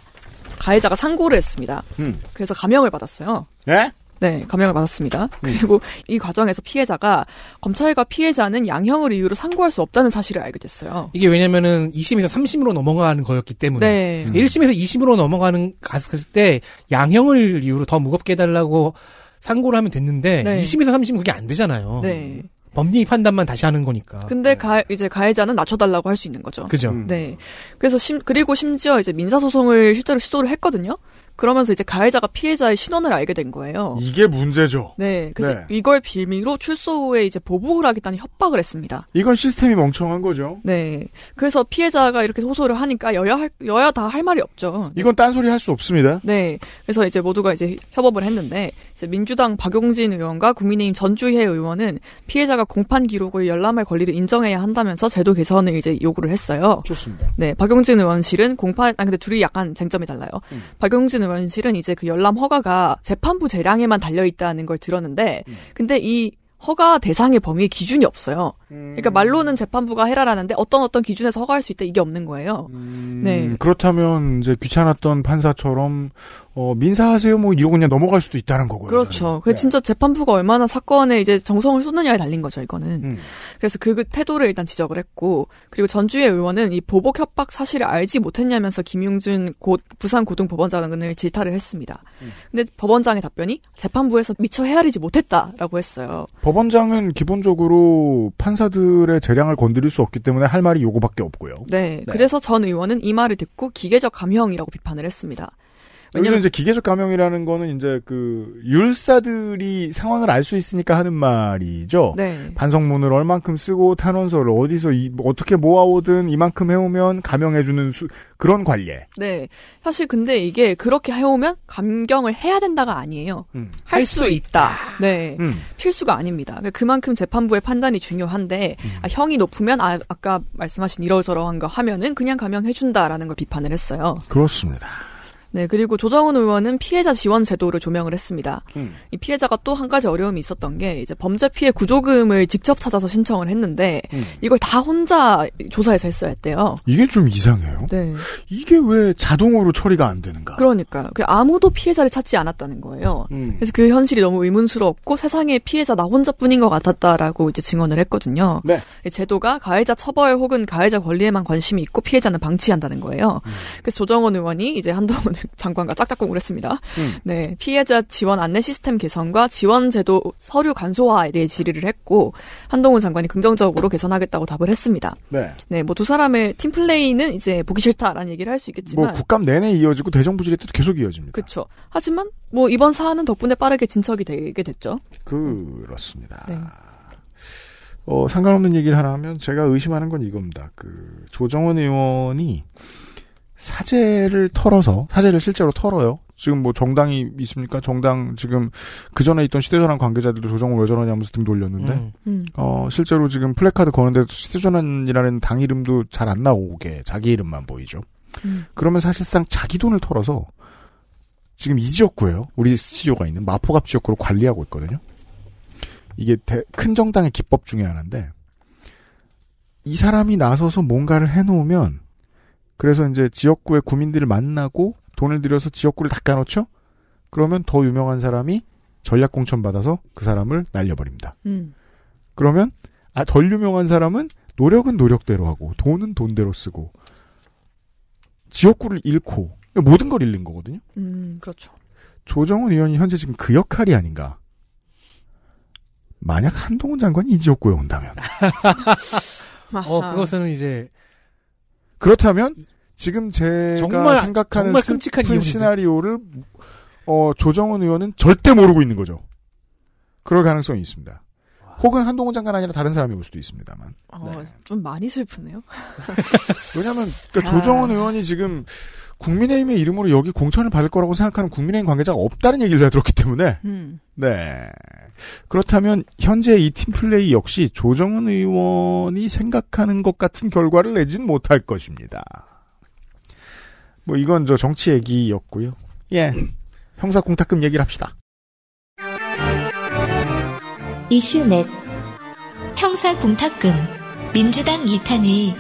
가해자가 상고를 했습니다. 음. 그래서 감형을 받았어요. 예? 네, 감형을 받았습니다. 네. 그리고 이 과정에서 피해자가 검찰과 피해자는 양형을 이유로 상고할 수 없다는 사실을 알게 됐어요. 이게 왜냐면은 2심에서 3심으로 넘어가는 거였기 때문에 네. 음. 1심에서 2심으로 넘어가는 갔을 때 양형을 이유로 더 무겁게 해달라고 상고를 하면 됐는데 네. 2심에서 3심 그게 안 되잖아요. 네. 법리 판단만 다시 하는 거니까. 근데 네. 가, 이제 가해자는 낮춰달라고 할 수 있는 거죠. 그죠. 음. 네. 그래서 심, 그리고 심지어 이제 민사소송을 실제로 시도를 했거든요. 그러면서 이제 가해자가 피해자의 신원을 알게 된 거예요. 이게 문제죠. 네. 그래서 네. 이걸 빌미로 출소 후에 이제 보복을 하겠다는 협박을 했습니다. 이건 시스템이 멍청한 거죠. 네. 그래서 피해자가 이렇게 호소를 하니까 여야 할, 여야 다 할 말이 없죠. 이건 딴소리 할 수 없습니다. 네. 그래서 이제 모두가 이제 협업을 했는데 이제 민주당 박용진 의원과 국민의힘 전주혜 의원은 피해자가 공판 기록을 열람할 권리를 인정해야 한다면서 제도 개선을 이제 요구를 했어요. 좋습니다. 네. 박용진 의원실은 공판 아 근데 둘이 약간 쟁점이 달라요. 음. 박용진 다루는 실은 이제 그 열람 허가가 재판부 재량에만 달려 있다는 걸 들었는데, 음. 근데 이 허가 대상의 범위에 기준이 없어요. 그러니까 음. 말로는 재판부가 해라라는데 어떤 어떤 기준에서 허가할 수 있다 이게 없는 거예요. 음. 네. 그렇다면 이제 귀찮았던 판사처럼 어, 민사하세요 뭐이거 그냥 넘어갈 수도 있다는 거고요. 그렇죠. 그 네. 진짜 재판부가 얼마나 사건에 이제 정성을 쏟느냐에 달린 거죠 이거는. 음. 그래서 그 태도를 일단 지적을 했고 그리고 전주의 의원은 이 보복 협박 사실을 알지 못했냐면서 김용준 고, 부산 고등법원장을 질타를 했습니다. 음. 근데 법원장의 답변이 재판부에서 미처 헤아리지 못했다라고 했어요. 법 법원장은 기본적으로 판사들의 재량을 건드릴 수 없기 때문에 할 말이 요거밖에 없고요. 네, 네. 그래서 전 의원은 이 말을 듣고 기계적 감형이라고 비판을 했습니다. 왜냐면 이제 기계적 감형이라는 거는 이제 그 율사들이 상황을 알 수 있으니까 하는 말이죠. 네. 반성문을 얼만큼 쓰고 탄원서를 어디서 이, 어떻게 모아오든 이만큼 해오면 감형해주는 수, 그런 관례. 네. 사실 근데 이게 그렇게 해오면 감경을 해야 된다가 아니에요. 음. 할수 있다. 네. 음. 필수가 아닙니다. 그러니까 그만큼 재판부의 판단이 중요한데 음. 아, 형이 높으면 아, 아까 말씀하신 이러저러한 거 하면은 그냥 감형해준다라는 걸 비판을 했어요. 그렇습니다. 네, 그리고 조정은 의원은 피해자 지원 제도를 조명을 했습니다. 음. 이 피해자가 또 한 가지 어려움이 있었던 게 이제 범죄 피해 구조금을 직접 찾아서 신청을 했는데 음. 이걸 다 혼자 조사해서 했어야 했대요. 이게 좀 이상해요. 네. 이게 왜 자동으로 처리가 안 되는가? 그러니까 그 아무도 피해자를 찾지 않았다는 거예요. 음. 그래서 그 현실이 너무 의문스럽고 세상에 피해자 나 혼자뿐인 것 같았다라고 이제 증언을 했거든요. 네. 제도가 가해자 처벌 혹은 가해자 권리에만 관심이 있고 피해자는 방치한다는 거예요. 음. 그래서 조정원 의원이 이제 한동훈 장관과 짝짝꿍을 했습니다. 음. 네, 피해자 지원 안내 시스템 개선과 지원 제도 서류 간소화에 대해 질의를 했고 한동훈 장관이 긍정적으로 개선하겠다고 답을 했습니다. 네, 네, 뭐 두 사람의 팀 플레이는 이제 보기 싫다라는 얘기를 할 수 있겠지만 뭐 국감 내내 이어지고 대정부 질의 때도 계속 이어집니다. 그렇죠. 하지만 뭐 이번 사안은 덕분에 빠르게 진척이 되게 됐죠. 그렇습니다. 네. 어, 상관없는 얘기를 하나 하면 제가 의심하는 건 이겁니다. 그 조정원 의원이 사제를 털어서 사제를 실제로 털어요. 지금 뭐 정당이 있습니까? 정당 지금 그 전에 있던 시대전환 관계자들도 조정을 왜 저러냐면서 등 돌렸는데 음. 음. 어 실제로 지금 플래카드 거는데 시대전환이라는 당 이름도 잘 안 나오게 자기 이름만 보이죠. 음. 그러면 사실상 자기 돈을 털어서 지금 이 지역구예요. 우리 스튜디오가 있는 마포갑 지역구를 관리하고 있거든요. 이게 대, 큰 정당의 기법 중에 하나인데 이 사람이 나서서 뭔가를 해놓으면 그래서 이제 지역구의 구민들을 만나고 돈을 들여서 지역구를 닦아놓죠? 그러면 더 유명한 사람이 전략공천 받아서 그 사람을 날려버립니다. 음. 그러면 아, 덜 유명한 사람은 노력은 노력대로 하고 돈은 돈대로 쓰고 지역구를 잃고 모든 걸 잃는 거거든요. 음, 그렇죠. 조정훈 의원이 현재 지금 그 역할이 아닌가. 만약 한동훈 장관이 이 지역구에 온다면. 어, 그것은 이제 그렇다면 지금 제가 정말, 생각하는 정말 끔찍한 슬픈 시나리오를 어, 조정은 의원은 절대 모르고 있는 거죠. 그럴 가능성이 있습니다. 혹은 한동훈 장관 아니라 다른 사람이 올 수도 있습니다만. 어, 네. 좀 많이 슬프네요. 왜냐하면 그러니까 아. 조정은 의원이 지금 국민의힘의 이름으로 여기 공천을 받을 거라고 생각하는 국민의힘 관계자가 없다는 얘기를 제가 들었기 때문에 음. 네 그렇다면 현재 이 팀플레이 역시 조정은 의원이 생각하는 것 같은 결과를 내진 못할 것입니다. 뭐 이건 저 정치 얘기였고요. 예 형사 공탁금 얘기를 합시다. 이슈넷 형사 공탁금 민주당 이탄희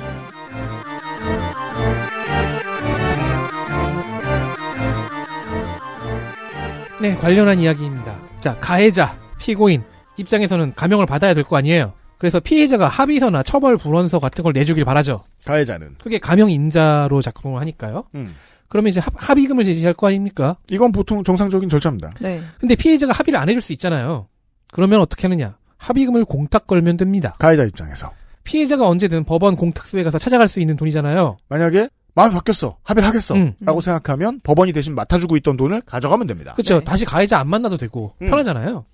네, 관련한 이야기입니다. 자, 가해자, 피고인 입장에서는 감형을 받아야 될 거 아니에요. 그래서 피해자가 합의서나 처벌 불원서 같은 걸 내주길 바라죠. 가해자는. 그게 감형 인자로 작동을 하니까요. 음. 그러면 이제 합, 의금을 제시할 거 아닙니까? 이건 보통 정상적인 절차입니다. 네. 근데 피해자가 합의를 안 해줄 수 있잖아요. 그러면 어떻게 하느냐? 합의금을 공탁 걸면 됩니다. 가해자 입장에서. 피해자가 언제든 법원 공탁소에 가서 찾아갈 수 있는 돈이잖아요. 만약에 마음이 바뀌었어. 합의를 하겠어. 음. 라고 음. 생각하면 법원이 대신 맡아주고 있던 돈을 가져가면 됩니다. 그렇죠. 네. 다시 가해자 안 만나도 되고 음. 편하잖아요.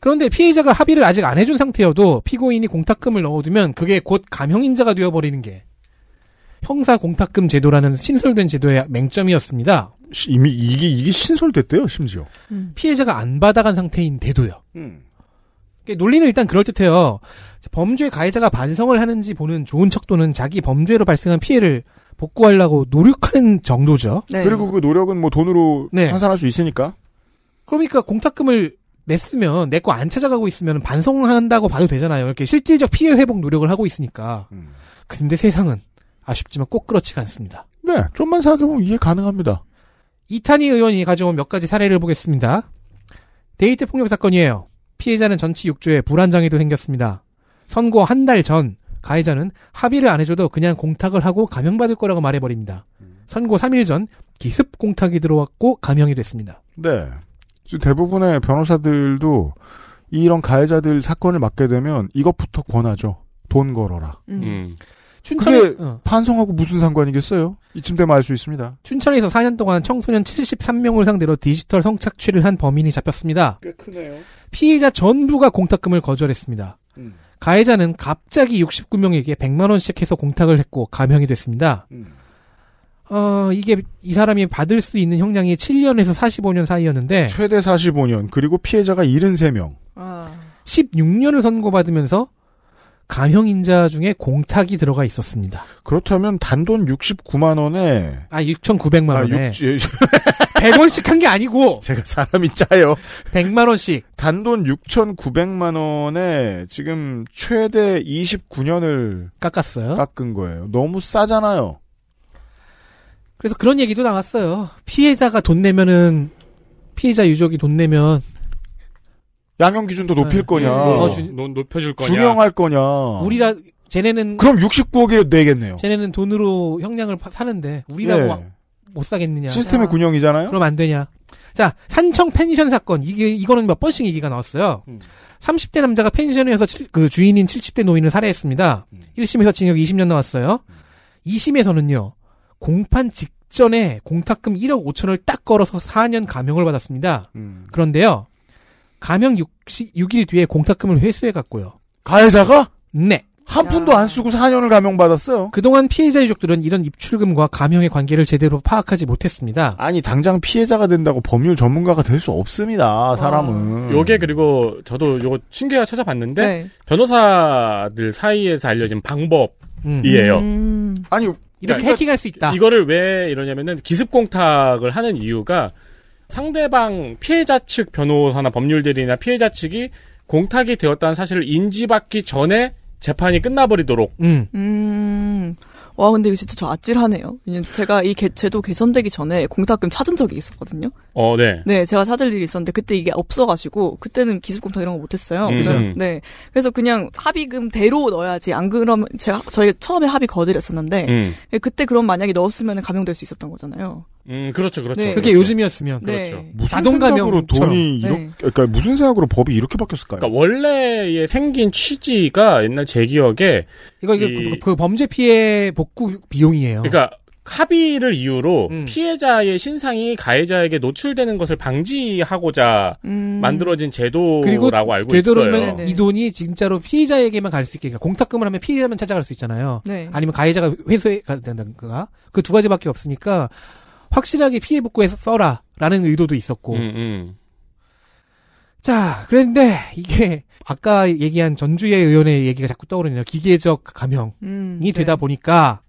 그런데 피해자가 합의를 아직 안 해준 상태여도 피고인이 공탁금을 넣어두면 그게 곧 감형인자가 되어버리는 게 형사 공탁금 제도라는 신설된 제도의 맹점이었습니다. 이미 이게 이게 신설됐대요 심지어 음. 피해자가 안 받아간 상태인대도요 음. 논리는 일단 그럴듯해요. 범죄 가해자가 반성을 하는지 보는 좋은 척도는 자기 범죄로 발생한 피해를 복구하려고 노력하는 정도죠. 네. 그리고 그 노력은 뭐 돈으로 네. 환산할 수 있으니까. 그러니까 공탁금을 냈으면 내 거 안 찾아가고 있으면 반성한다고 봐도 되잖아요. 이렇게 실질적 피해 회복 노력을 하고 있으니까. 음. 근데 세상은 아쉽지만 꼭 그렇지가 않습니다. 네, 좀만 생각해보면 이해 가능합니다. 이탄희 의원이 가져온 몇 가지 사례를 보겠습니다. 데이트 폭력 사건이에요. 피해자는 전치 6주에 불안장애도 생겼습니다. 선거 한달전 가해자는 합의를 안 해줘도 그냥 공탁을 하고 감형받을 거라고 말해버립니다. 선고 3일 전 기습 공탁이 들어왔고 감형이 됐습니다. 네. 대부분의 변호사들도 이런 가해자들 사건을 맡게 되면 이것부터 권하죠. 돈 걸어라. 음. 음. 춘천에 어. 반성하고 무슨 상관이겠어요? 이쯤 되면 알 수 있습니다. 춘천에서 4년 동안 청소년 73명을 상대로 디지털 성착취를 한 범인이 잡혔습니다. 꽤 크네요. 피해자 전부가 공탁금을 거절했습니다. 음. 가해자는 갑자기 69명에게 100만 원씩 해서 공탁을 했고 감형이 됐습니다. 음. 어, 이게 이 사람이 받을 수 있는 형량이 7년에서 45년 사이였는데 최대 45년 그리고 피해자가 73명. 아. 16년을 선고받으면서 감형 인자 중에 공탁이 들어가 있었습니다. 그렇다면 단돈 69만 원에 아 6,900만 원에 아, 6, 100원씩 한 게 아니고 제가 사람이 짜요. 100만 원씩. 단돈 6,900만 원에 지금 최대 29년을 깎았어요. 깎은 거예요. 너무 싸잖아요. 그래서 그런 얘기도 나왔어요. 피해자가 돈 내면은 피해자 유족이 돈 내면 양형 기준도 높일 네. 거냐? 네. 더 주, 높여줄 거냐? 중형할 거냐? 우리라 쟤네는 그럼 69억이라도 내겠네요. 쟤네는 돈으로 형량을 파, 사는데 우리라고 네. 못 사겠느냐. 시스템의 군영이잖아요. 그럼 안 되냐. 자, 산청 펜션 사건. 이게 이거는 몇 번씩 얘기가 나왔어요. 음. 30대 남자가 펜션에서 칠, 그 주인인 70대 노인을 살해했습니다. 음. 1심에서 징역 20년 나왔어요. 음. 2심에서는요. 공판 직전에 공탁금 1억 5천을 딱 걸어서 4년 감형을 받았습니다. 음. 그런데요. 감형 6 6일 뒤에 공탁금을 회수해 갔고요. 가해자가? 네. 한 푼도 안 쓰고 4년을 감형받았어요. 그동안 피해자 유족들은 이런 입출금과 감형의 관계를 제대로 파악하지 못했습니다. 아니 당장 피해자가 된다고 법률 전문가가 될 수 없습니다. 사람은. 아. 요게 그리고 저도 요거 신기하게 찾아봤는데 네. 변호사들 사이에서 알려진 방법이에요. 음. 음. 아니 이렇게 그러니까 해킹할 수 있다. 이거를 왜 이러냐면은 기습공탁을 하는 이유가 상대방 피해자 측 변호사나 법률들이나 피해자 측이 공탁이 되었다는 사실을 인지받기 전에 재판이 끝나버리도록. 음. 음. 와 근데 이거 진짜 저 아찔하네요. 제가 이 개, 체도 개선되기 전에 공탁금 찾은 적이 있었거든요. 어, 네. 네, 제가 찾을 일이 있었는데 그때 이게 없어가지고 그때는 기습검토 이런 거 못했어요. 음. 그래서, 음. 네, 그래서 그냥 합의금대로 넣어야지 안 그러면 제가 저희 처음에 합의 거절했었는데 음. 네, 그때 그럼 만약에 넣었으면 감형될 수 있었던 거잖아요. 음, 그렇죠, 그렇죠. 네. 그게 그렇죠. 요즘이었으면 네. 그렇죠. 무슨 생각으로 돈이 네. 이렇게, 네. 그러니까 무슨 생각으로 법이 이렇게 바뀌었을까요? 그러니까 원래의 생긴 취지가 옛날 제 기억에 이거 이거 그, 그 범죄 피해 복구 비용이에요. 그러니까 합의를 이유로 음. 피해자의 신상이 가해자에게 노출되는 것을 방지하고자 음. 만들어진 제도라고 알고 되도록이면 있어요. 네. 이 돈이 진짜로 피해자에게만 갈 수 있게 공탁금을 하면 피해자만 찾아갈 수 있잖아요. 네. 아니면 가해자가 회수해가 된다든가 그 두 가지밖에 없으니까 확실하게 피해 복구해서 써라라는 의도도 있었고. 음, 음. 자, 그런데 이게 아까 얘기한 전주의 의원의 얘기가 자꾸 떠오르네요. 기계적 감형이 음, 네. 되다 보니까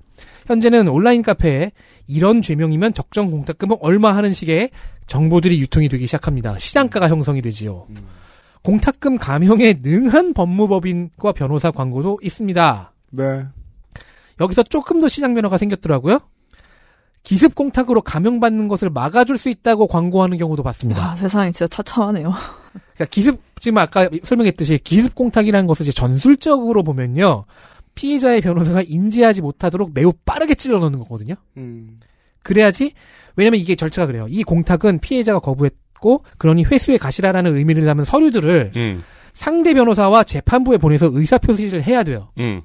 현재는 온라인 카페에 이런 죄명이면 적정 공탁금은 얼마 하는 식의 정보들이 유통이 되기 시작합니다. 시장가가 형성이 되지요. 음. 공탁금 감형에 능한 법무법인과 변호사 광고도 있습니다. 네. 여기서 조금 더 시장 변화가 생겼더라고요. 기습 공탁으로 감형받는 것을 막아줄 수 있다고 광고하는 경우도 봤습니다. 아, 세상이 진짜 차차하네요 그러니까 기습 지금 아까 설명했듯이 기습 공탁이라는 것을 이제 전술적으로 보면요. 피해자의 변호사가 인지하지 못하도록 매우 빠르게 찔러넣는 거거든요. 음. 그래야지 왜냐면 이게 절차가 그래요. 이 공탁은 피해자가 거부했고 그러니 회수에 가시라라는 의미를 담은 서류들을 음. 상대 변호사와 재판부에 보내서 의사 표시를 해야 돼요. 음.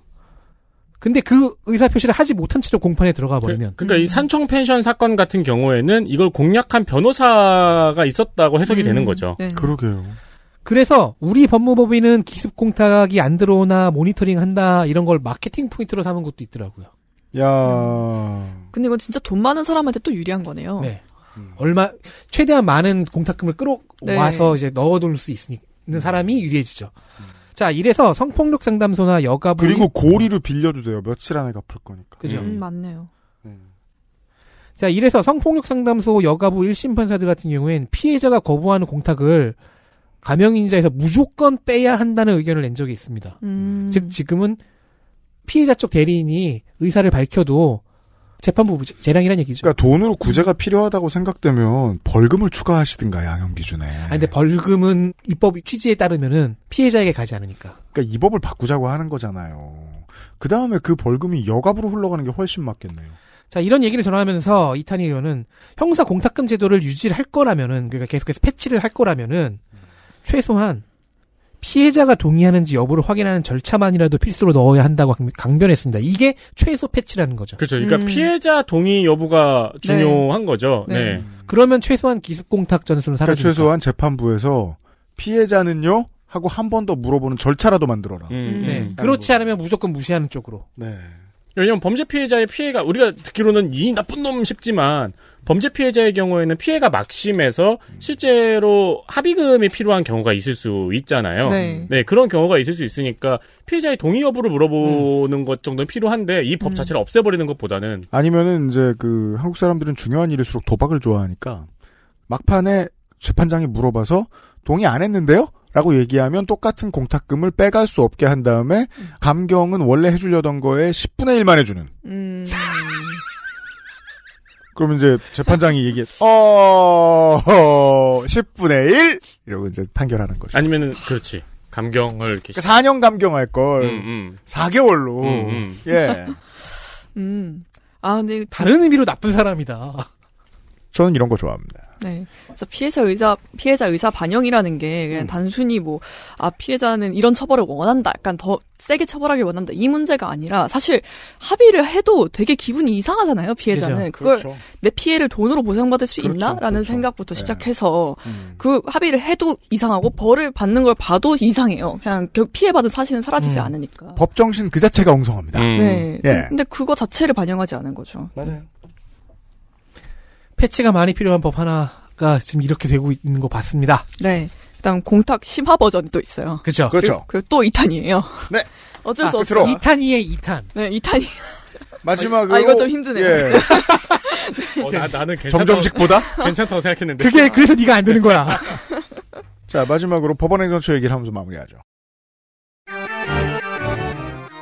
근데 그 의사 표시를 하지 못한 채로 공판에 들어가 그, 버리면 그, 러니까이 산청 펜션 사건 같은 경우에는 이걸 공략한 변호사가 있었다고 해석이 음, 되는 거죠. 네. 그러게요. 그래서 우리 법무법인은 기습공탁이 안 들어오나 모니터링한다 이런 걸 마케팅 포인트로 삼은 것도 있더라고요. 야. 근데 이건 진짜 돈 많은 사람한테 또 유리한 거네요. 네. 음. 얼마 최대한 많은 공탁금을 끌어와서 네. 이제 넣어둘 수있는 음. 사람이 유리해지죠. 음. 자, 이래서 성폭력 상담소나 여가부 그리고 고리를 빌려도 돼요. 며칠 안에 갚을 거니까. 그죠? 음, 맞네요. 네. 자, 이래서 성폭력 상담소 여가부 1심 판사들 같은 경우엔 피해자가 거부하는 공탁을 가명인자에서 무조건 빼야 한다는 의견을 낸 적이 있습니다. 음. 즉 지금은 피해자 쪽 대리인이 의사를 밝혀도 재판부 재량이라는 얘기죠. 그러니까 돈으로 구제가 필요하다고 생각되면 벌금을 추가하시든가 양형 기준에. 아 근데 벌금은 입법 취지에 따르면은 피해자에게 가지 않으니까. 그러니까 이 법을 바꾸자고 하는 거잖아요. 그 다음에 그 벌금이 여갑으로 흘러가는 게 훨씬 맞겠네요. 자 이런 얘기를 전하면서 이탄희 의원은 형사 공탁금 제도를 유지할 거라면은 그러니까 계속해서 패치를 할 거라면은 최소한 피해자가 동의하는지 여부를 확인하는 절차만이라도 필수로 넣어야 한다고 강변했습니다. 이게 최소 패치라는 거죠. 그렇죠. 그러니까 음. 피해자 동의 여부가 네. 중요한 네. 거죠. 네. 네. 그러면 최소한 기습공탁 전술은 사라지죠. 그러니까 최소한 재판부에서 피해자는요 하고 한 번 더 물어보는 절차라도 만들어라. 음. 음. 네. 음. 그렇지 않으면 무조건 무시하는 쪽으로. 네. 왜냐면 범죄 피해자의 피해가 우리가 듣기로는 이 나쁜 놈 싶지만 범죄 피해자의 경우에는 피해가 막심해서 실제로 합의금이 필요한 경우가 있을 수 있잖아요. 네. 네 그런 경우가 있을 수 있으니까 피해자의 동의 여부를 물어보는 음. 것 정도는 필요한데 이법 음. 자체를 없애버리는 것보다는 아니면은 이제 그 한국 사람들은 중요한 일일수록 도박을 좋아하니까 막판에 재판장이 물어봐서 동의 안 했는데요? 라고 얘기하면 똑같은 공탁금을 빼갈 수 없게 한 다음에 음. 감경은 원래 해주려던 거에 10분의 1만 해주는. 음... 그러면 이제 재판장이 얘기해. 어, 10분의 1 이러고 이제 판결하는 거죠. 아니면은 그렇지. 감경을 이렇게 그 그러니까 4년 감경할 걸 음, 음. 4개월로. 음, 음, 예. 음. 아 근데 다른 의미로 나쁜 사람이다. 저는 이런 거 좋아합니다. 네. 그래서 피해자 의자 피해자 의사 반영이라는 게 그냥 음. 단순히 뭐아 피해자는 이런 처벌을 원한다. 약간 더 세게 처벌하길 원한다. 이 문제가 아니라 사실 합의를 해도 되게 기분이 이상하잖아요. 피해자는 그렇죠. 그걸 그렇죠. 내 피해를 돈으로 보상받을 수 그렇죠. 있나라는 그렇죠. 생각부터 네. 시작해서 음. 그 합의를 해도 이상하고 벌을 받는 걸 봐도 이상해요. 그냥 피해받은 사실은 사라지지 음. 않으니까. 법정신 그 자체가 엉성합니다. 음. 네. 예. 근데 그거 자체를 반영하지 않은 거죠. 맞아요. 패치가 많이 필요한 법 하나가 지금 이렇게 되고 있는 거 봤습니다. 네. 일단 공탁 심화 버전이 또 있어요. 그렇죠. 그렇죠. 그리고, 또 2탄이에요. 네. 어쩔 아, 수 없어요. 2탄이에 2탄. 네, 2탄이. 마지막으로 아, 이거 좀 힘드네요. 예. 네. 어, 나, 나는 괜찮다. 점식보다 괜찮다고 생각했는데. 그게 아. 그래서 네가 안 되는 거야. 자, 마지막으로 법원 행정처 얘기를 하면서 마무리하죠.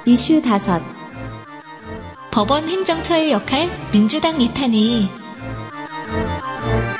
이슈 다 법원 행정처의 역할 민주당 2탄이 Música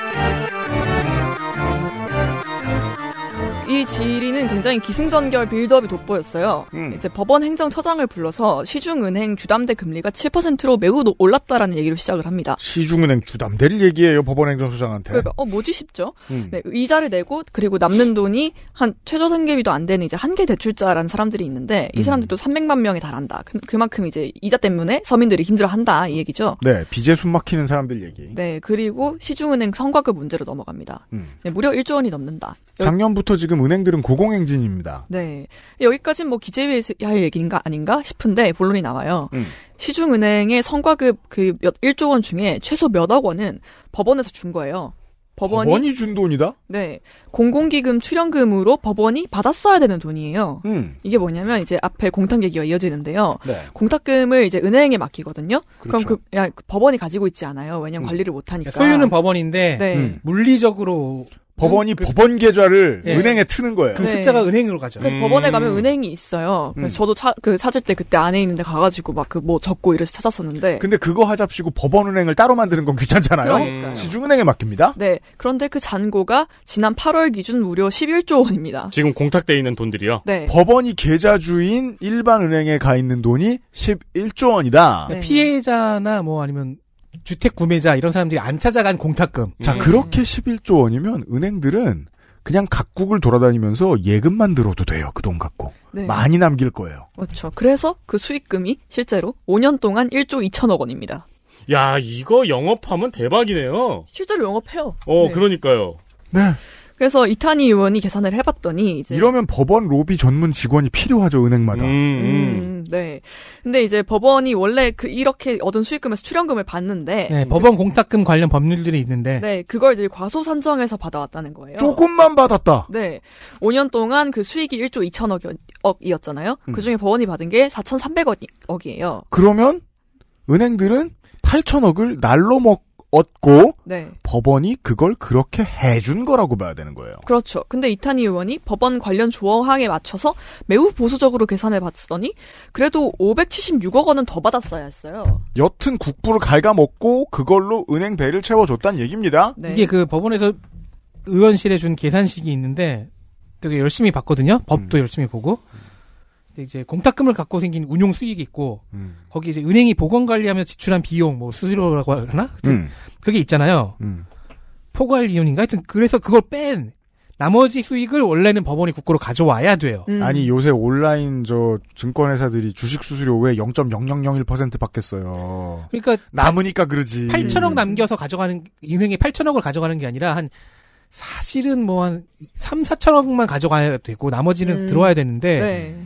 지리의는 굉장히 기승전결 빌드업이 돋보였어요. 음. 이제 법원 행정처장을 불러서 시중은행 주담대 금리가 7%로 매우 올랐다라는 얘기를 시작을 합니다. 시중은행 주담대를 얘기해요 법원 행정처장한테. 그러니까 어 뭐지 싶죠. 음. 네, 이자를 내고 그리고 남는 돈이 한 최저 생계비도 안 되는 이제 한계 대출자라는 사람들이 있는데 이 사람들도 300만 음. 명이 달한다. 그, 만큼 이제 이자 때문에 서민들이 힘들어한다 이 얘기죠. 네, 빚에 숨 막히는 사람들 얘기. 네, 그리고 시중은행 성과급 문제로 넘어갑니다. 음. 네, 무려 1조 원이 넘는다. 작년부터 지금 은행들은 고공행진입니다. 네. 여기까지는 뭐 기재위에서 할 얘기인가 아닌가 싶은데 본론이 나와요. 음. 시중은행의 성과급 그몇 1조 원 중에 최소 몇 억 원은 법원에서 준 거예요. 법원이, 법원이 준 돈이다? 네. 공공기금 출연금으로 법원이 받았어야 되는 돈이에요. 음. 이게 뭐냐면 이제 앞에 공탁 얘기가 이어지는데요. 네. 공탁금을 이제 은행에 맡기거든요. 그렇죠. 그럼 그, 야, 그 법원이 가지고 있지 않아요. 왜냐면 음. 관리를 못 하니까. 그러니까 소유는 법원인데 네. 음. 물리적으로 법원이 그, 법원 계좌를 네. 은행에 트는 거예요. 그 네. 숫자가 은행으로 가죠. 그래서 음. 법원에 가면 은행이 있어요. 그래서 음. 저도 차, 그 찾을 때 그때 안에 있는데 가가지고 막 그 뭐 적고 이래서 찾았었는데. 근데 그거 하잡시고 법원은행을 따로 만드는 건 귀찮잖아요. 그러니까요. 시중은행에 맡깁니다. 네. 그런데 그 잔고가 지난 8월 기준 무려 11조 원입니다. 지금 공탁돼 있는 돈들이요. 네. 법원이 계좌주인 일반 은행에 가 있는 돈이 11조 원이다. 네. 피해자나 뭐 아니면 주택 구매자 이런 사람들이 안 찾아간 공탁금. 자 음. 그렇게 11조 원이면 은행들은 그냥 각국을 돌아다니면서 예금만 들어도 돼요. 그 돈 갖고. 네. 많이 남길 거예요. 그렇죠. 그래서 그 수익금이 실제로 5년 동안 1조 2천억 원입니다. 야, 이거 영업하면 대박이네요. 실제로 영업해요. 어, 네. 그러니까요. 네. 그래서 이탄희 의원이 계산을 해봤더니 이제 이러면 법원 로비 전문 직원이 필요하죠 은행마다. 음, 음. 음 네. 근데 이제 법원이 원래 그 이렇게 얻은 수익금에서 출연금을 받는데 네, 법원 공탁금 관련 법률들이 있는데 네 그걸 이제 과소 산정해서 받아왔다는 거예요. 조금만 받았다. 네. 5년 동안 그 수익이 1조 2천억이었잖아요. 음. 그 중에 법원이 받은 게 4,300억이에요. 그러면 은행들은 8천억을 날로 먹 얻고 네. 법원이 그걸 그렇게 해준 거라고 봐야 되는 거예요. 그렇죠. 근데 이탄희 의원이 법원 관련 조항에 맞춰서 매우 보수적으로 계산해 봤더니 그래도 576억 원은 더 받았어야 했어요. 여튼 국부를 갉아먹고 그걸로 은행 배를 채워줬단 얘기입니다. 네. 이게 그 법원에서 의원실에 준 계산식이 있는데 되게 열심히 봤거든요. 법도 음. 열심히 보고. 음. 그 이제 공탁금을 갖고 생긴 운용 수익이 있고 음. 거기 이제 은행이 보건 관리하면서 지출한 비용 뭐 수수료라고 하나 음. 그게 있잖아요. 음. 포괄 이윤인가 하여튼 그래서 그걸 뺀 나머지 수익을 원래는 법원이 국고로 가져와야 돼요. 음. 아니 요새 온라인 저 증권회사들이 주식 수수료 왜 0.0001% 받겠어요. 그러니까 남으니까 그러지. 8천억 남겨서 가져가는 은행에 8천억을 가져가는 게 아니라 한 사실은 뭐 한 3, 4천억만 가져가야 되고 나머지는 음. 들어와야 되는데 네.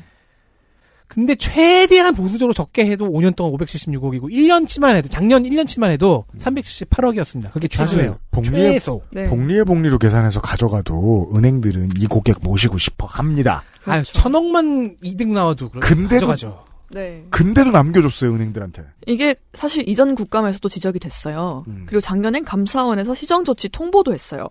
근데 최대한 보수적으로 적게 해도 5년 동안 576억이고 1년치만 해도 작년 1년치만 해도 378억이었습니다. 음. 그게 최소예요. 복리의, 최소. 네. 복리의 복리로 계산해서 가져가도 은행들은 이 고객 모시고 싶어 합니다. 아유, 그렇죠. 천억만 이득 나와도 근데도, 가죠 네. 근데도 남겨줬어요 은행들한테. 이게 사실 이전 국감에서도 지적이 됐어요. 음. 그리고 작년엔 감사원에서 시정 조치 통보도 했어요.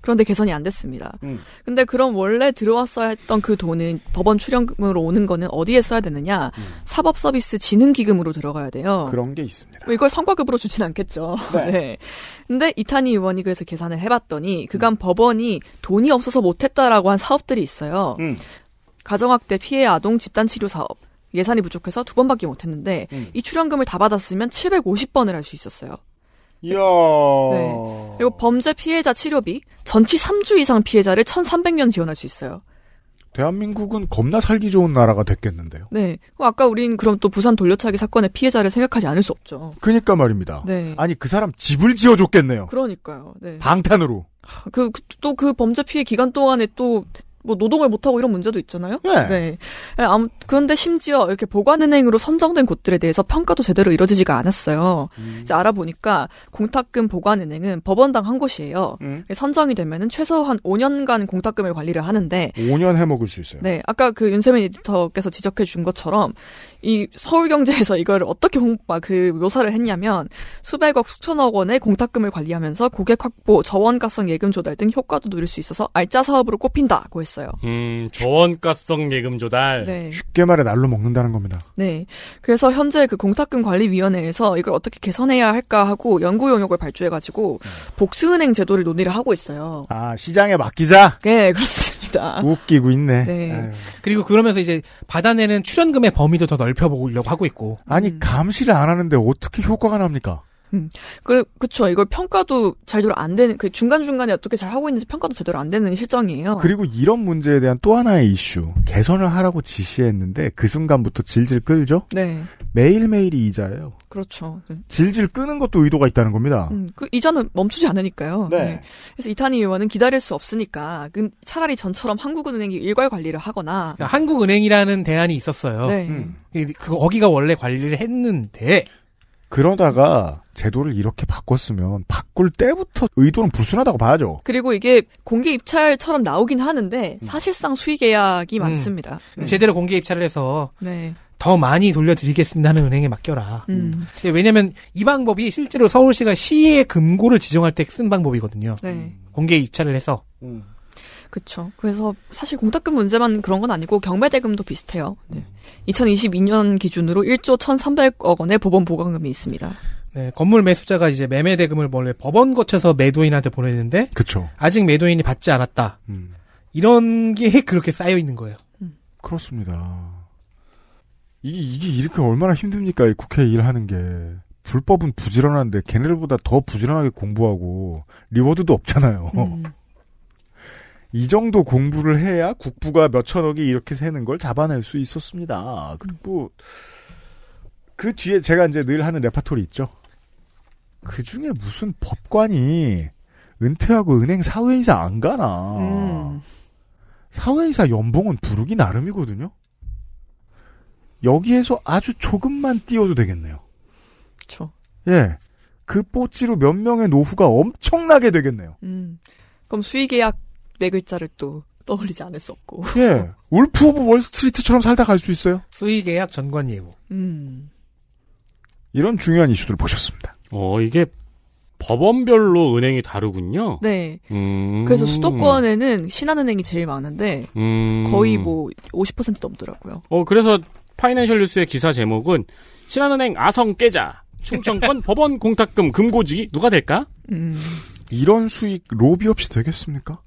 그런데 개선이 안 됐습니다. 음. 근데 그럼 원래 들어왔어야 했던 그 돈은 법원 출연금으로 오는 거는 어디에 써야 되느냐? 음. 사법 서비스 진흥 기금으로 들어가야 돼요. 그런 게 있습니다. 뭐 이걸 성과급으로 주진 않겠죠. 네. 네. 근데 이탄희 의원이 그래서 계산을 해 봤더니 그간 음. 법원이 돈이 없어서 못 했다라고 한 사업들이 있어요. 음. 가정학대 피해 아동 집단 치료 사업, 예산이 부족해서 두 번밖에 못했는데 음. 이 출연금을 다 받았으면 750번을 할 수 있었어요. 이야. 네. 그리고 범죄 피해자 치료비 전치 3주 이상 피해자를 1,300년 지원할 수 있어요. 대한민국은 겁나 살기 좋은 나라가 됐겠는데요. 네. 그 아까 우린 그럼 또 부산 돌려차기 사건의 피해자를 생각하지 않을 수 없죠. 그니까 말입니다. 네. 아니 그 사람 집을 지어줬겠네요. 그러니까요. 네. 방탄으로. 그 또그 그, 그 범죄 피해 기간 동안에 또뭐 노동을 못하고 이런 문제도 있잖아요. 예. 네. 네. 예, 아무 그런데 심지어 이렇게 보관은행으로 선정된 곳들에 대해서 평가도 제대로 이루어지지가 않았어요. 음. 이제 알아보니까 공탁금 보관은행은 법원당 한 곳이에요. 음. 예, 선정이 되면은 최소 한 5년간 공탁금을 관리를 하는데 5년 해먹을 수 있어요. 네, 아까 그 윤세민 에디터께서 지적해 준 것처럼 이 서울경제에서 이걸 어떻게 홍그 아, 묘사를 했냐면 수백억 수천억 원의 공탁금을 관리하면서 고객 확보, 저원가성 예금 조달 등 효과도 누릴 수 있어서 알짜 사업으로 꼽힌다고 했어요. 있었어요. 음, 조원가성 예금 조달. 네. 쉽게 말해 날로 먹는다는 겁니다. 네. 그래서 현재 그 공탁금 관리위원회에서 이걸 어떻게 개선해야 할까 하고 연구 용역을 발주해가지고 복수은행 제도를 논의를 하고 있어요. 아, 시장에 맡기자? 네, 그렇습니다. 웃기고 있네. 네. 아유. 그리고 그러면서 이제 받아내는 출연금의 범위도 더 넓혀보려고 하고 있고. 아니, 음. 감시를 안 하는데 어떻게 효과가 납니까? 음. 그렇죠 이걸 평가도 제대로 안 되는, 그 중간중간에 어떻게 잘 하고 있는지 평가도 제대로 안 되는 실정이에요. 그리고 이런 문제에 대한 또 하나의 이슈. 개선을 하라고 지시했는데 그 순간부터 질질 끌죠? 네. 매일매일이 이자예요. 그렇죠. 네. 질질 끄는 것도 의도가 있다는 겁니다. 음, 그 이자는 멈추지 않으니까요. 네. 네. 그래서 이탄희 의원은 기다릴 수 없으니까 그 차라리 전처럼 한국은행이 일괄 관리를 하거나. 그러니까 한국은행이라는 대안이 있었어요. 네. 음. 그, 거기가 원래 관리를 했는데. 그러다가 제도를 이렇게 바꿨으면 바꿀 때부터 의도는 불순하다고 봐야죠. 그리고 이게 공개 입찰처럼 나오긴 하는데 음. 사실상 수의 계약이 음. 많습니다. 음. 제대로 공개 입찰을 해서 네. 더 많이 돌려드리겠습니다 하는 은행에 맡겨라. 음. 음. 왜냐하면 이 방법이 실제로 서울시가 시의 금고를 지정할 때 쓴 방법이거든요. 네. 공개 입찰을 해서 음. 그렇죠. 그래서 사실 공탁금 문제만 그런 건 아니고 경매대금도 비슷해요. 네. 2022년 기준으로 1조 1,300억 원의 법원 보관금이 있습니다. 네, 건물 매수자가 이제 매매 대금을 원래 법원 거쳐서 매도인한테 보내는데 그쵸. 아직 매도인이 받지 않았다. 음. 이런 게 그렇게 쌓여 있는 거예요. 음. 그렇습니다. 이게, 이게 이렇게 얼마나 힘듭니까? 이 국회 일하는 게. 불법은 부지런한데 걔네들보다 더 부지런하게 공부하고 리워드도 없잖아요. 음. 이 정도 공부를 해야 국부가 몇천억이 이렇게 새는 걸 잡아낼 수 있었습니다. 그리고 뭐 그 뒤에 제가 이제 늘 하는 레파토리 있죠. 그 중에 무슨 법관이 은퇴하고 은행 사회이사 안 가나. 음. 사회이사 연봉은 부르기 나름이거든요. 여기에서 아주 조금만 띄워도 되겠네요. 그렇 예. 그 뽀찌로 몇 명의 노후가 엄청나게 되겠네요. 음. 그럼 수의계약 네 글자를 또 떠올리지 않을 수 없고. 예. 울프 오브 월스트리트처럼 살다 갈 수 있어요. 수의 계약 전관 예우. 음. 이런 중요한 이슈들을 보셨습니다. 어, 이게 법원별로 은행이 다르군요. 네. 음. 그래서 수도권에는 신한은행이 제일 많은데 음. 거의 뭐50% 넘더라고요. 어, 그래서 파이낸셜 뉴스의 기사 제목은 신한은행 아성 깨자. 충청권 법원 공탁금 금고지기 누가 될까? 음. 이런 수익 로비 없이 되겠습니까?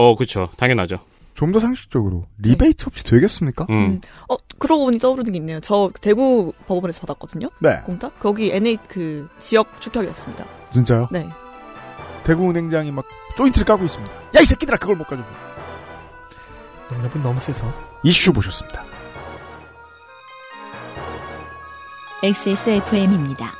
어, 그쵸 당연하죠. 좀 더 상식적으로 리베이트 없이 되겠습니까? 음. 음. 어 그러고 보니 떠오르는 게 있네요. 저 대구 법원에서 받았거든요. 네. 공탁 거기 NH 그 지역 축협이었습니다. 진짜요? 네. 대구 은행장이 막 조인트를 까고 있습니다. 야 이 새끼들아 그걸 못가지고 영업은 너무 세서. 이슈 보셨습니다. XSFM입니다.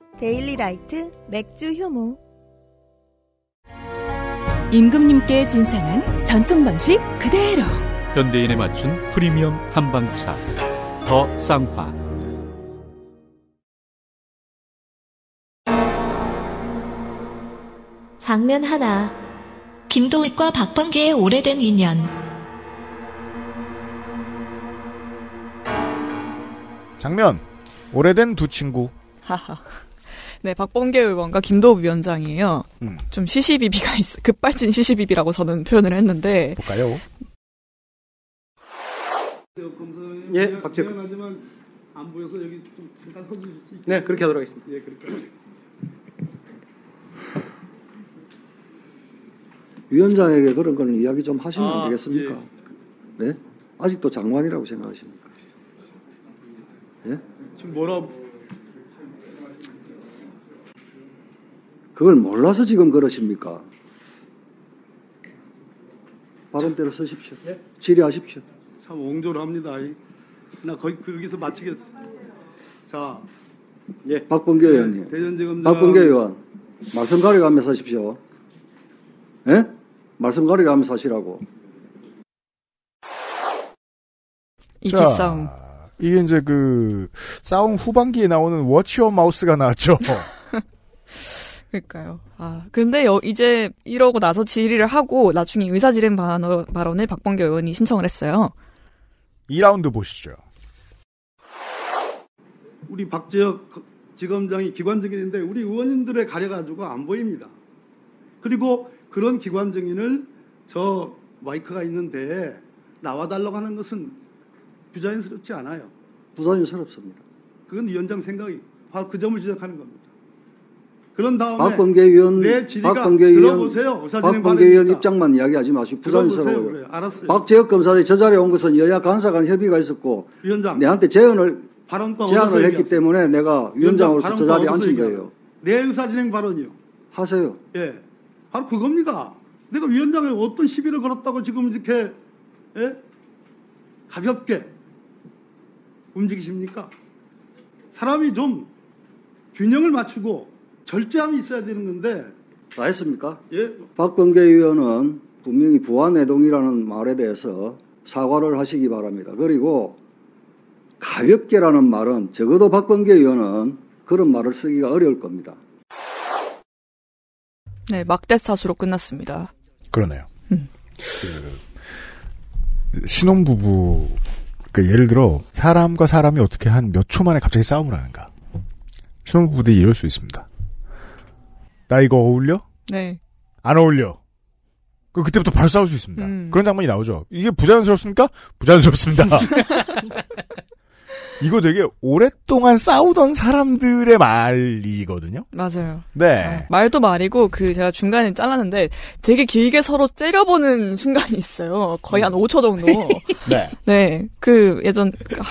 데일리 라이트 맥주 효모 임금님께 진상한 전통 방식 그대로 현대인에 맞춘 프리미엄 한방차 더 쌍화 장면 하나 김도익과 박범계의 오래된 인연 장면 오래된 두 친구 네, 박범계 의원과 김도읍 위원장이에요. 음. 좀 시시비비가 있, 급발진 시시비비라고 저는 표현을 했는데. 볼까요? 예, 네, 박재근. 하지만 안 보여서 여기 좀 잠깐 서주실 수 있죠? 네, 그렇게 하도록 하겠습니다. 예, 그렇게. 위원장에게 그런 거는 이야기 좀 하시면 안 아, 되겠습니까? 예. 네? 아직도 장관이라고 생각하십니까? 예? 지금 뭐라 그걸 몰라서 지금 그러십니까? 발언대로 쓰십시오. 예? 질의하십시오. 참 옹졸합니다. 나 거의 그, 거기서 마치겠어. 자, 예. 박범계 네, 의원님. 대전지검장. 박범계 의원. 말씀 가려가면서 하십시오. 예? 말씀 가려가면서 하시라고. 이기성. 이게 이제 그 싸움 후반기에 나오는 워치어 마우스가 나왔죠. 그러니까요. 아 근데 여, 이제 이러고 나서 질의를 하고 나중에 의사질행 발언, 발언을 박범계 의원이 신청을 했어요. 2라운드 보시죠. 우리 박재혁 지검장이 기관 증인인데 우리 의원님들의 가려가지고 안 보입니다. 그리고 그런 기관 증인을 저 마이크가 있는데 나와달라고 하는 것은 부자연스럽지 않아요. 부자연스럽습니다. 그건 위원장 생각이 바로 그 점을 지적하는 겁니다. 그런 다음에 박범계 위원내 질의가 박범계 들어보세요. 원 박범계 위원 입장만 이야기하지 마시고 부산스러워요. 그래. 알았어요. 박재혁 검사들이 저 자리에 온 것은 여야 간사간 협의가 있었고 위원장, 내한테 제언을 제안을 했기 때문에 내가 위원장으로서 저 자리에 앉힌 거예요. 내 의사진행 발언이요. 하세요. 예, 바로 그겁니다. 내가 위원장에 어떤 시비를 걸었다고 지금 이렇게 예? 가볍게 움직이십니까? 사람이 좀 균형을 맞추고 절제함이 있어야 되는 건데. 다 했습니까? 예. 박범계 의원은 분명히 부안해동이라는 말에 대해서 사과를 하시기 바랍니다. 그리고 가볍게라는 말은 적어도 박범계 의원은 그런 말을 쓰기가 어려울 겁니다. 네, 막대 사수로 끝났습니다. 그러네요. 음. 그 신혼부부, 그 예를 들어 사람과 사람이 어떻게 한 몇 초 만에 갑자기 싸움을 하는가. 신혼부부들이 이럴 수 있습니다. 나 이거 어울려? 네. 안 어울려. 그 그때부터 바로 싸울 수 있습니다. 음. 그런 장면이 나오죠. 이게 부자연스럽습니까? 부자연스럽습니다. 이거 되게 오랫동안 싸우던 사람들의 말이거든요. 맞아요. 네. 아, 말도 말이고 그 제가 중간에 잘랐는데 되게 길게 서로 째려보는 순간이 있어요. 거의 한 5초 음. 정도. 네. 네. 그 예전 아,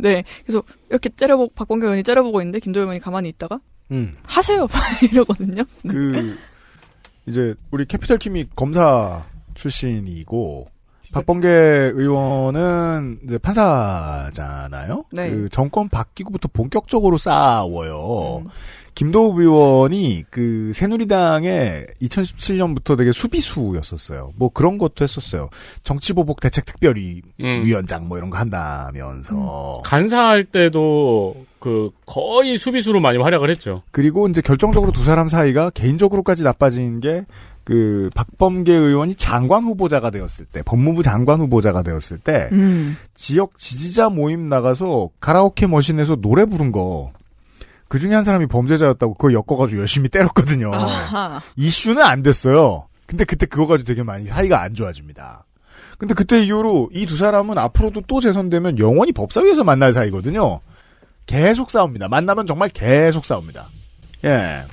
네. 그래서 이렇게 째려보 고박광경 의원이 째려보고 있는데 김도영 의원이 가만히 있다가 음. 하세요 이러거든요. 네. 그 이제 우리 캐피털 팀이 검사 출신이고 박범계 의원은 이제 판사잖아요. 네. 그 정권 바뀌고부터 본격적으로 싸워요. 음. 김도우 의원이 그 새누리당에 2017년부터 되게 수비수였었어요. 뭐 그런 것도 했었어요. 정치보복 대책 특별위 음. 위원장 뭐 이런 거 한다면서 음. 간사할 때도 그 거의 수비수로 많이 활약을 했죠. 그리고 이제 결정적으로 두 사람 사이가 개인적으로까지 나빠진 게 그 박범계 의원이 장관 후보자가 되었을 때 법무부 장관 후보자가 되었을 때 음. 지역 지지자 모임 나가서 가라오케 머신에서 노래 부른 거그 중에 한 사람이 범죄자였다고 그걸 엮어가지고 열심히 때렸거든요. 아하. 이슈는 안 됐어요. 근데 그때 그거 가지고 되게 많이 사이가 안 좋아집니다. 근데 그때 이후로 이 두 사람은 앞으로도 또 재선되면 영원히 법사위에서 만날 사이거든요. 계속 싸웁니다. 만나면 정말 계속 싸웁니다. 예.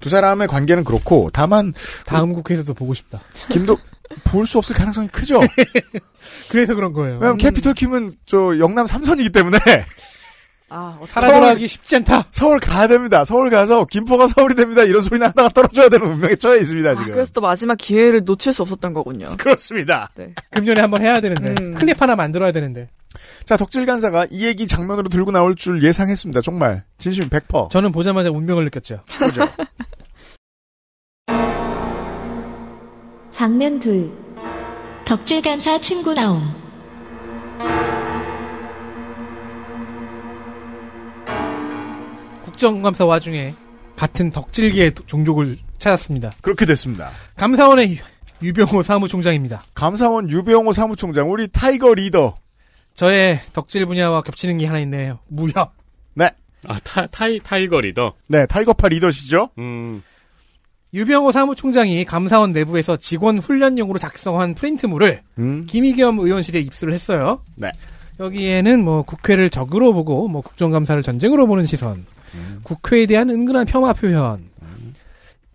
두 사람의 관계는 그렇고 다만 다음 그, 국회에서도 보고 싶다. 김도 볼 수 없을 가능성이 크죠. 그래서 그런 거예요. 왜냐면 음. 캐피털 킴은 저 영남 삼선이기 때문에 아, 살아돌아기 쉽지 않다. 서울 가야 됩니다. 서울 가서 김포가 서울이 됩니다. 이런 소리 나다가 떨어져야 되는 운명에 처해 있습니다. 아, 지금. 아, 그래서 또 마지막 기회를 놓칠 수 없었던 거군요. 그렇습니다. 네. 금년에 한번 해야 되는데 음. 클립 하나 만들어야 되는데. 자 덕질 간사가 이 얘기 장면으로 들고 나올 줄 예상했습니다. 정말 진심 100%. 저는 보자마자 운명을 느꼈죠. 그죠. 렇 장면 둘 덕질 간사 친구 나옴. 국정감사 와중에 같은 덕질계의 종족을 찾았습니다. 그렇게 됐습니다. 감사원의 유병호 사무총장입니다. 감사원 유병호 사무총장, 우리 타이거 리더. 저의 덕질 분야와 겹치는 게 하나 있네요. 무협. 네. 아, 타, 타이, 타이거 리더? 네, 타이거파 리더시죠? 음. 유병호 사무총장이 감사원 내부에서 직원 훈련용으로 작성한 프린트물을 음. 김희겸 의원실에 입수를 했어요. 네. 여기에는 뭐 국회를 적으로 보고 뭐 국정감사를 전쟁으로 보는 시선, 국회에 대한 은근한 폄하 표현.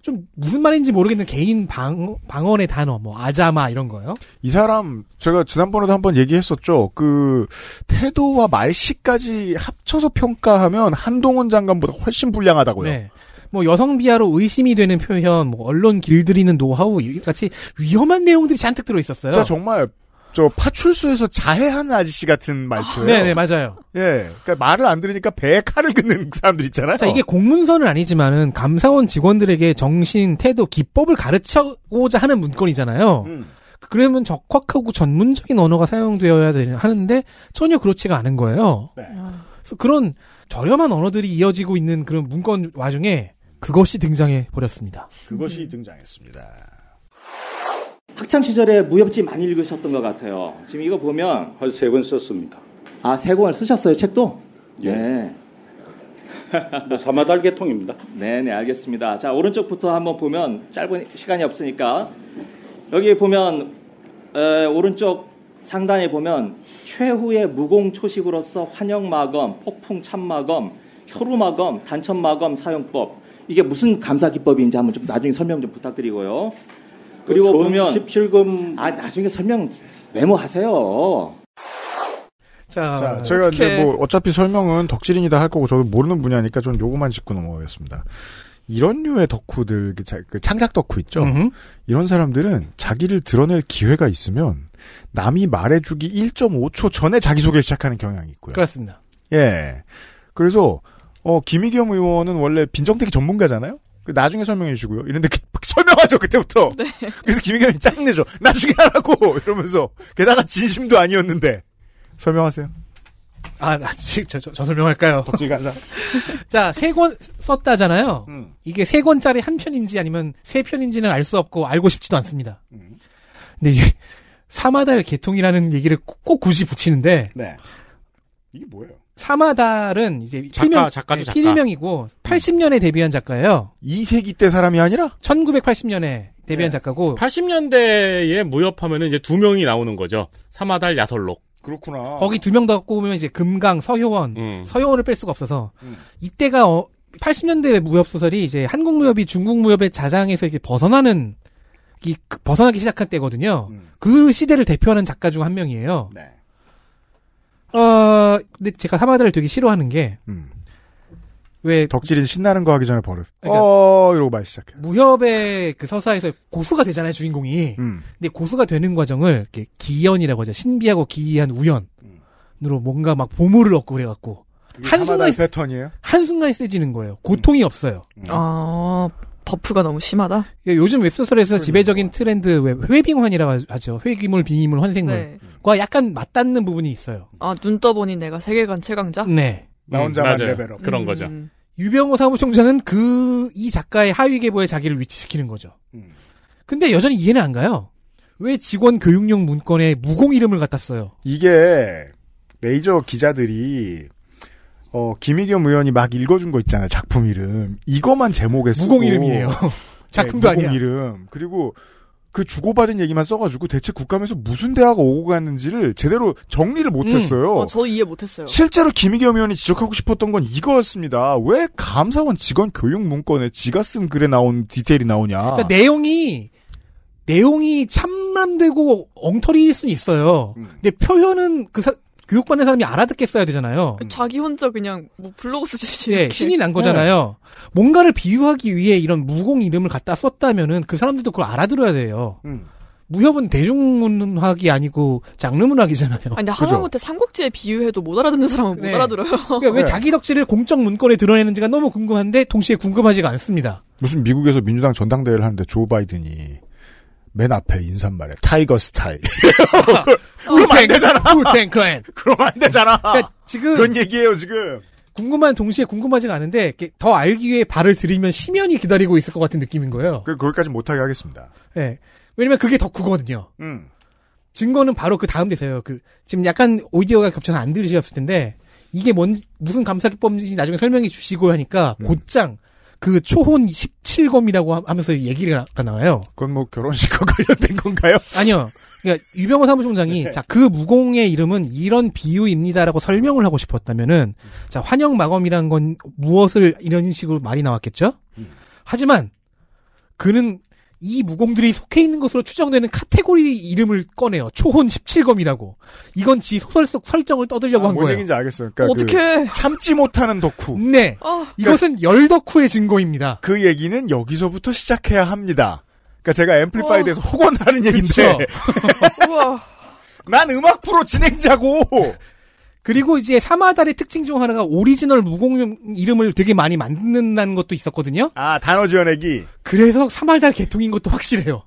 좀 무슨 말인지 모르겠는 개인 방, 방언의 단어, 뭐 아자마 이런 거요. 이 사람 제가 지난번에도 한번 얘기했었죠. 그 태도와 말씨까지 합쳐서 평가하면 한동훈 장관보다 훨씬 불량하다고요. 네. 뭐 여성 비하로 의심이 되는 표현, 뭐 언론 길들이는 노하우 같이 위험한 내용들이 잔뜩 들어 있었어요. 자 정말 저 파출소에서 자해하는 아저씨 같은 말투예요. 네네 네, 맞아요. 예, 그러니까 말을 안 들으니까 배에 칼을 긋는 사람들 있잖아요. 자, 이게 공문서는 아니지만은 감사원 직원들에게 정신, 태도, 기법을 가르치고자 하는 문건이잖아요. 음. 그러면 적확하고 전문적인 언어가 사용되어야 하는데 전혀 그렇지가 않은 거예요. 네. 그래서 그런 저렴한 언어들이 이어지고 있는 그런 문건 와중에 그것이 등장해 버렸습니다. 그것이 등장했습니다. 학창 시절에 무협지 많이 읽으셨던 것 같아요. 지금 이거 보면 한세권 썼습니다. 아, 세 권을 쓰셨어요, 책도? 예. 네. 뭐 사마달 개통입니다. 네, 네, 알겠습니다. 자, 오른쪽부터 한번 보면 짧은 시간이 없으니까 여기 보면 에, 오른쪽 상단에 보면 최후의 무공 초식으로서 환영 마검, 폭풍 참마검, 혈우 마검, 단천 마검 사용법 이게 무슨 감사 기법인지 한번 좀 나중에 설명 좀 부탁드리고요. 그리고 보면 17금 아 나중에 설명 메모하세요. 자, 자 저희가 어 이제 뭐 어차피 설명은 덕질인이다 할 거고 저도 모르는 분야니까 좀 요거만 짚고 넘어가겠습니다. 이런 류의 덕후들 그, 그 창작 덕후 있죠. 음흠. 이런 사람들은 자기를 드러낼 기회가 있으면 남이 말해주기 1.5초 전에 자기 소개를 시작하는 경향이 있고요. 그렇습니다. 예. 그래서 어 김희겸 의원은 원래 빈정택기 전문가잖아요. 그 나중에 설명해 주고요. 이런데 그 설명하죠 그때부터. 네. 그래서 김인경이 짜증내죠. 나중에 하라고 이러면서 게다가 진심도 아니었는데 설명하세요. 아, 나, 저, 저, 저 설명할까요? 독지가자. 자, 세 권 썼다잖아요. 음. 이게 세 권짜리 한 편인지 아니면 세 편인지는 알 수 없고 알고 싶지도 않습니다. 음. 근데 이게 사마달 개통이라는 얘기를 꼭, 꼭 굳이 붙이는데. 네. 이게 뭐예요? 사마달은 이제 작가, 작가죠, 네, 작가. 필명이고 80년에 음. 데뷔한 작가예요. 2세기 때 사람이 아니라 1980년에 데뷔한 네. 작가고 80년대에 무협하면은 이제 두 명이 나오는 거죠. 사마달 야설록. 그렇구나. 거기 두 명더꼽으면 이제 금강, 서효원, 음. 서효원을 뺄 수가 없어서 음. 이때가 어, 80년대 무협 소설이 이제 한국 무협이 중국 무협의 자장에서 이렇게 벗어나는 이 그, 벗어나기 시작한 때거든요. 음. 그 시대를 대표하는 작가 중 한 명이에요. 네. 어, 근데 제가 사마다를 되게 싫어하는 게, 음. 왜. 덕질인 신나는 거 하기 전에 버릇. 그러니까 어, 이러고 말 시작해. 무협의 그 서사에서 고수가 되잖아요, 주인공이. 음. 근데 고수가 되는 과정을, 이렇게 기연이라고 하죠. 신비하고 기이한 우연으로 뭔가 막 보물을 얻고 그래갖고. 한순간에. 패턴이에요? 한순간에 세지는 거예요. 고통이 없어요. 음. 아, 버프가 너무 심하다? 예, 요즘 웹소설에서 지배적인 트렌드 회빙환이라고 하죠. 회기물, 비니물 환생물과 네. 약간 맞닿는 부분이 있어요. 아, 눈 떠보니 내가 세계관 최강자? 네. 나 혼자만 음, 레벨업. 그런 거죠. 음. 유병호 사무총장은 그, 이 작가의 하위 계보에 자기를 위치시키는 거죠. 음. 근데 여전히 이해는 안 가요. 왜 직원 교육용 문건에 무공 이름을 갖다 써요? 이게, 메이저 기자들이 어, 김희겸 의원이 막 읽어준 거 있잖아요. 작품 이름. 이것만 제목에 쓰고. 무공 이름이에요. 네, 작품도 네, 무공 아니야. 이름. 그리고 그 주고받은 얘기만 써가지고 대체 국감에서 무슨 대화가 오고 갔는지를 제대로 정리를 못했어요. 음, 어, 저 이해 못했어요. 실제로 김희겸 의원이 지적하고 싶었던 건 이거였습니다. 왜 감사원 직원 교육 문건에 지가 쓴 글에 나온 디테일이 나오냐. 그러니까 내용이 내용이 참남되고 엉터리일 수는 있어요. 음. 근데 표현은 그 사, 교육받는 사람이 알아듣겠어야 되잖아요. 자기 혼자 그냥 뭐 블로그 쓰듯이 네, 신이 난 거잖아요. 네. 뭔가를 비유하기 위해 이런 무공 이름을 갖다 썼다면은 그 사람들도 그걸 알아들어야 돼요. 음. 무협은 대중문학이 아니고 장르문학이잖아요. 아니, 근데 하다못해 삼국지에 비유해도 못 알아듣는 사람은 네. 못 알아들어요. 그러니까 왜 자기 덕질을 공적 문건에 드러내는지가 너무 궁금한데 동시에 궁금하지가 않습니다. 무슨 미국에서 민주당 전당대회를 하는데 조 바이든이 맨 앞에 인사말에 타이거 스타일. 그럼 안 되잖아. 쿨탱 크랜 그럼 안 되잖아. 지금 그런 얘기예요 지금. 궁금한 동시에 궁금하지가 않은데 더 알기 위해 발을 들이면 심연이 기다리고 있을 것 같은 느낌인 거예요. 그 거기까지 못하게 하겠습니다. 예. 네. 왜냐면 그게 더그거든요 음. 증거는 바로 그 다음 데서요. 그 지금 약간 오디오가 겹쳐서 안 들으셨을 텐데 이게 뭔 무슨 감사기법인지 나중에 설명해 주시고 하니까 음. 곧장 그 초혼 17검이라고 하면서 얘기가 나와요. 그건 뭐 결혼식과 관련된 건가요? 아니요. 그러니까 유병호 사무총장이 네. 자그 무공의 이름은 이런 비유입니다라고 설명을 하고 싶었다면은 자 환영 마검이란 건 무엇을 이런 식으로 말이 나왔겠죠. 음. 하지만 그는 이 무공들이 속해 있는 것으로 추정되는 카테고리 이름을 꺼내요. 초혼 17검이라고. 이건 지 소설 속 설정을 떠들려고 아, 한 거예요. 뭔얘기지 알겠어요. 그러니까 어떻게 그 참지 못하는 덕후. 네. 어. 이것은 열 덕후의 증거입니다. 그 얘기는 여기서부터 시작해야 합니다. 그러니까 제가 앰플리파이에 어. 대해서 혹원하는 얘기인데. 난 음악 프로 진행자고 그리고 이제 사마달의 특징 중 하나가 오리지널 무공 이름을 되게 많이 만든다는 것도 있었거든요. 아 단어 지어내기. 그래서 사마달 개통인 것도 확실해요.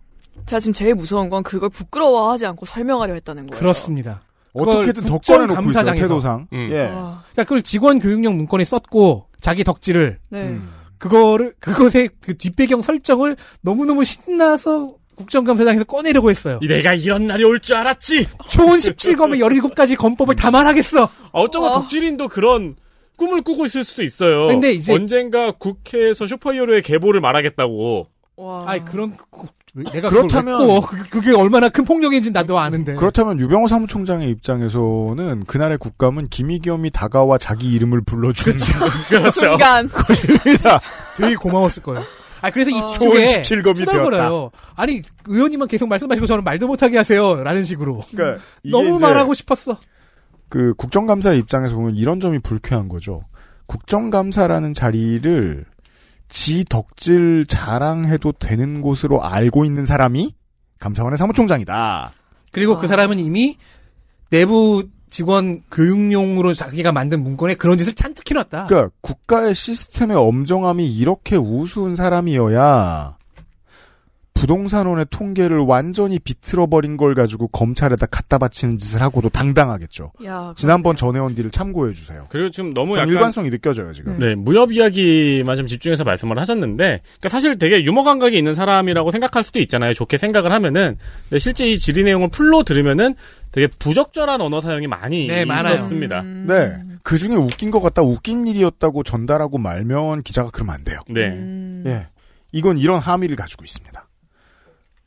제가 지금 제일 무서운 건 그걸 부끄러워하지 않고 설명하려 했다는 거예요. 그렇습니다. 어떻게든 덕권을 놓고 감사장에 있어요. 태도상. 음. 예. 아. 그러니까 그걸 직원 교육용 문건에 썼고 자기 덕질을. 네. 음. 그거를 그것의 그 뒷배경 설정을 너무너무 신나서 국정감사장에서 꺼내려고 했어요. 내가 이런 날이 올 줄 알았지. 초은 17검에 17가지 검법을 다 말하겠어. 어쩌면 어. 독질인도 그런 꿈을 꾸고 있을 수도 있어요. 근데 이제 언젠가 국회에서 슈퍼히어로의 계보를 말하겠다고. 와. 아니 그런 그, 그, 내가 그렇다면 그, 게 얼마나 큰 폭력인지 나도 아는데. 그렇다면 유병호 사무총장의 입장에서는 그날의 국감은 김희겸이 다가와 자기 이름을 불러주는 그렇죠. 그 순간. 그렇습니다 되게 고마웠을 거예요. 아 그래서 어... 이쪽에 17검이 되었다. 아니 의원님만 계속 말씀하시고 저는 말도 못하게 하세요라는 식으로. 그러니까 음. 너무 말하고 싶었어. 그 국정감사 입장에서 보면 이런 점이 불쾌한 거죠. 국정감사라는 자리를 지 덕질 자랑해도 되는 곳으로 알고 있는 사람이 감사원의 사무총장이다. 그리고 그 아. 그 사람은 이미 내부 직원 교육용으로 자기가 만든 문건에 그런 짓을 잔뜩 해놨다. 그러니까 국가의 시스템의 엄정함이 이렇게 우수한 사람이어야 부동산원의 통계를 완전히 비틀어버린 걸 가지고 검찰에다 갖다 바치는 짓을 하고도 당당하겠죠. 야, 지난번 전해원 딜를 참고해 주세요. 그리고 지금 너무 약간 일관성이 느껴져요 지금. 네, 무협 이야기만 좀 집중해서 말씀을 하셨는데, 그러니까 사실 되게 유머 감각이 있는 사람이라고 생각할 수도 있잖아요. 좋게 생각을 하면은, 근데 실제 이 질의 내용을 풀로 들으면은 되게 부적절한 언어 사용이 많이 네, 있었습니다. 음... 네. 음. 그 중에 웃긴 것 같다, 웃긴 일이었다고 전달하고 말면 기자가 그러면 안 돼요. 네. 음... 예. 이건 이런 함의를 가지고 있습니다.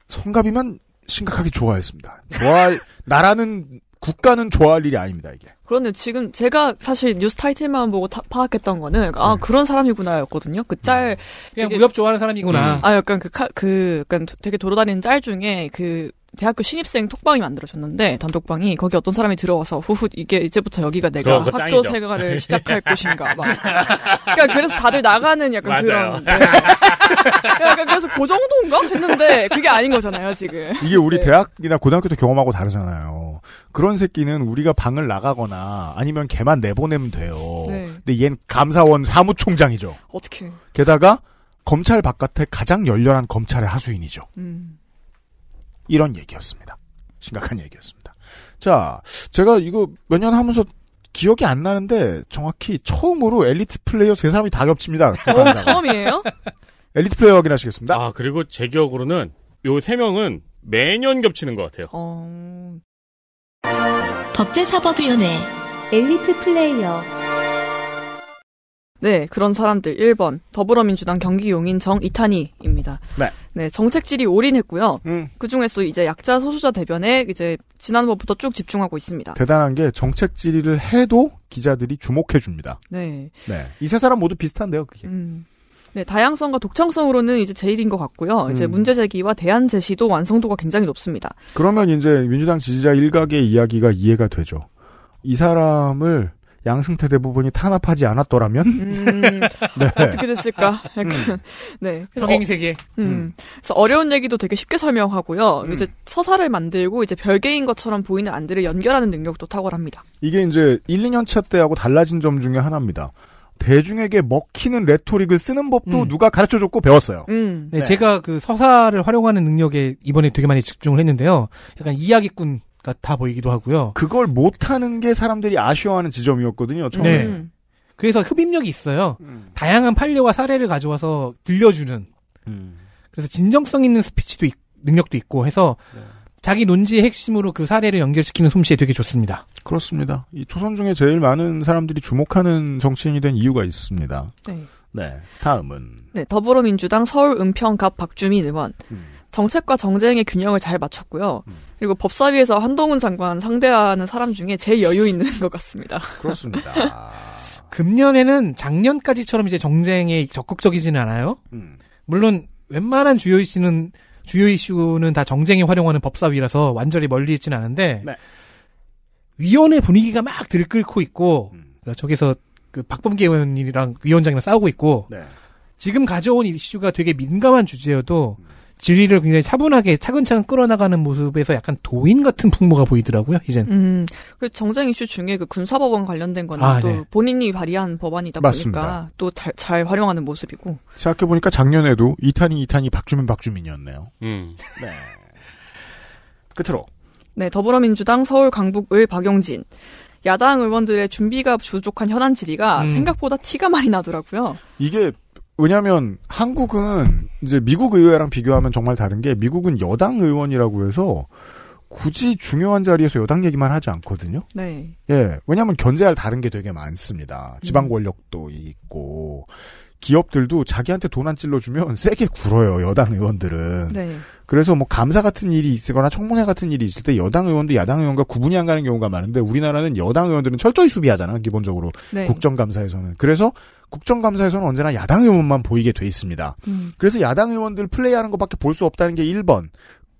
성가비만 심각하게 좋아했습니다. 좋아 나라는 국가는 좋아할 일이 아닙니다 이게. 그런데 지금 제가 사실 뉴스 타이틀만 보고 타, 파악했던 거는 아 네. 그런 사람이구나였거든요. 그짤 음. 그냥 무협 좋아하는 사람이구나. 음. 아 약간 그그 그, 약간 되게 돌아다니는 짤 중에 그 대학교 신입생 톡방이 만들어졌는데 음. 단톡방이 거기 어떤 사람이 들어와서 후후 이게 이제부터 여기가 내가 그거, 그거 학교 짱이죠. 생활을 시작할 곳인가 막 그러니까 그래서 다들 나가는 약간 맞아요. 그런 네. 그러니까 그래서 그 정도인가 했는데 그게 아닌 거잖아요 지금 이게 우리 네. 대학이나 고등학교 도 경험하고 다르잖아요 그런 새끼는 우리가 방을 나가거나 아니면 걔만 내보내면 돼요 네. 근데 얜 감사원 사무총장이죠 어떻게 게다가 검찰 바깥에 가장 열렬한 검찰의 하수인이죠 음. 이런 얘기였습니다. 심각한 얘기였습니다. 자, 제가 이거 몇 년 하면서 기억이 안 나는데 정확히 처음으로 엘리트 플레이어 세 사람이 다 겹칩니다. 오, 어, 처음이에요? 엘리트 플레이어 확인하시겠습니다. 아, 그리고 제 기억으로는 요 세 명은 매년 겹치는 것 같아요. 어... 법제사법위원회 엘리트 플레이어 네, 그런 사람들 1번 더불어민주당 경기 용인 정 이탄희입니다. 네. 네, 정책질이 올인했고요. 음. 그 중에서 이제 약자 소수자 대변에 이제 지난번부터 쭉 집중하고 있습니다. 대단한 게 정책 질의를 해도 기자들이 주목해 줍니다. 네. 네. 이 세 사람 모두 비슷한데요, 그게. 음. 네, 다양성과 독창성으로는 이제 제일인 것 같고요. 이제 음. 문제 제기와 대안 제시도 완성도가 굉장히 높습니다. 그러면 이제 민주당 지지자 일각의 이야기가 이해가 되죠. 이 사람을 양승태 대부분이 탄압하지 않았더라면 음, 네. 어떻게 됐을까? 음. 약간 네. 어, 음. 네. 성행 세계. 어, 음. 그래서 어려운 얘기도 되게 쉽게 설명하고요. 음. 이제 서사를 만들고 이제 별개인 것처럼 보이는 안들을 연결하는 능력도 탁월합니다. 이게 이제 1, 2년 차 때하고 달라진 점 중에 하나입니다. 대중에게 먹히는 레토릭을 쓰는 법도 음. 누가 가르쳐줬고 배웠어요. 음. 네, 네. 제가 그 서사를 활용하는 능력에 이번에 되게 많이 집중을 했는데요. 약간 이야기꾼 같아 보이기도 하고요. 그걸 못하는 게 사람들이 아쉬워하는 지점이었거든요. 처음에. 네. 음. 그래서 흡입력이 있어요. 음. 다양한 판례와 사례를 가져와서 들려주는. 음. 그래서 진정성 있는 스피치도 있, 능력도 있고 해서 네. 자기 논지의 핵심으로 그 사례를 연결시키는 솜씨에 되게 좋습니다. 그렇습니다. 이 초선 중에 제일 많은 사람들이 주목하는 정치인이 된 이유가 있습니다. 네. 네. 다음은 네 더불어민주당 서울 은평갑 박주민 의원. 음. 정책과 정쟁의 균형을 잘 맞췄고요. 음. 그리고 법사위에서 한동훈 장관 상대하는 사람 중에 제일 여유 있는 것 같습니다. 그렇습니다. 금년에는 작년까지처럼 이제 정쟁에 적극적이지는 않아요. 음. 물론 웬만한 주요 이슈는 주요 이슈는 다 정쟁에 활용하는 법사위라서 완전히 멀리 있지는 않은데 네. 위원회 분위기가 막 들끓고 있고 음. 그니까 저기서 그 박범계 의원이랑 님 위원장이랑 싸우고 있고 네. 지금 가져온 이슈가 되게 민감한 주제여도 음. 지리를 굉장히 차분하게 차근차근 끌어나가는 모습에서 약간 도인 같은 풍모가 보이더라고요, 이젠. 음, 그 정쟁 이슈 중에 그 군사법원 관련된 거는 아, 또 네. 본인이 발의한 법안이다 맞습니다. 보니까 또 잘 잘 활용하는 모습이고. 생각해보니까 작년에도 이탄이이탄이 박주민 박주민이었네요. 음. 네. 끝으로. 네, 더불어민주당 서울 강북을 박영진 야당 의원들의 준비가 부족한 현안 질의가 음. 생각보다 티가 많이 나더라고요. 이게 왜냐하면 한국은 이제 미국 의회랑 비교하면 정말 다른 게 미국은 여당 의원이라고 해서 굳이 중요한 자리에서 여당 얘기만 하지 않거든요. 네. 예. 왜냐하면 견제할 다른 게 되게 많습니다. 지방 음. 권력도 있고 기업들도 자기한테 돈 안 찔러주면 세게 굴어요 여당 의원들은. 네. 그래서 뭐 감사 같은 일이 있거나 청문회 같은 일이 있을 때 여당 의원도 야당 의원과 구분이 안 가는 경우가 많은데 우리나라는 여당 의원들은 철저히 수비하잖아 기본적으로 네. 국정감사에서는. 그래서 국정감사에서는 언제나 야당 의원만 보이게 돼 있습니다. 음. 그래서 야당 의원들 플레이하는 것밖에 볼 수 없다는 게 1번.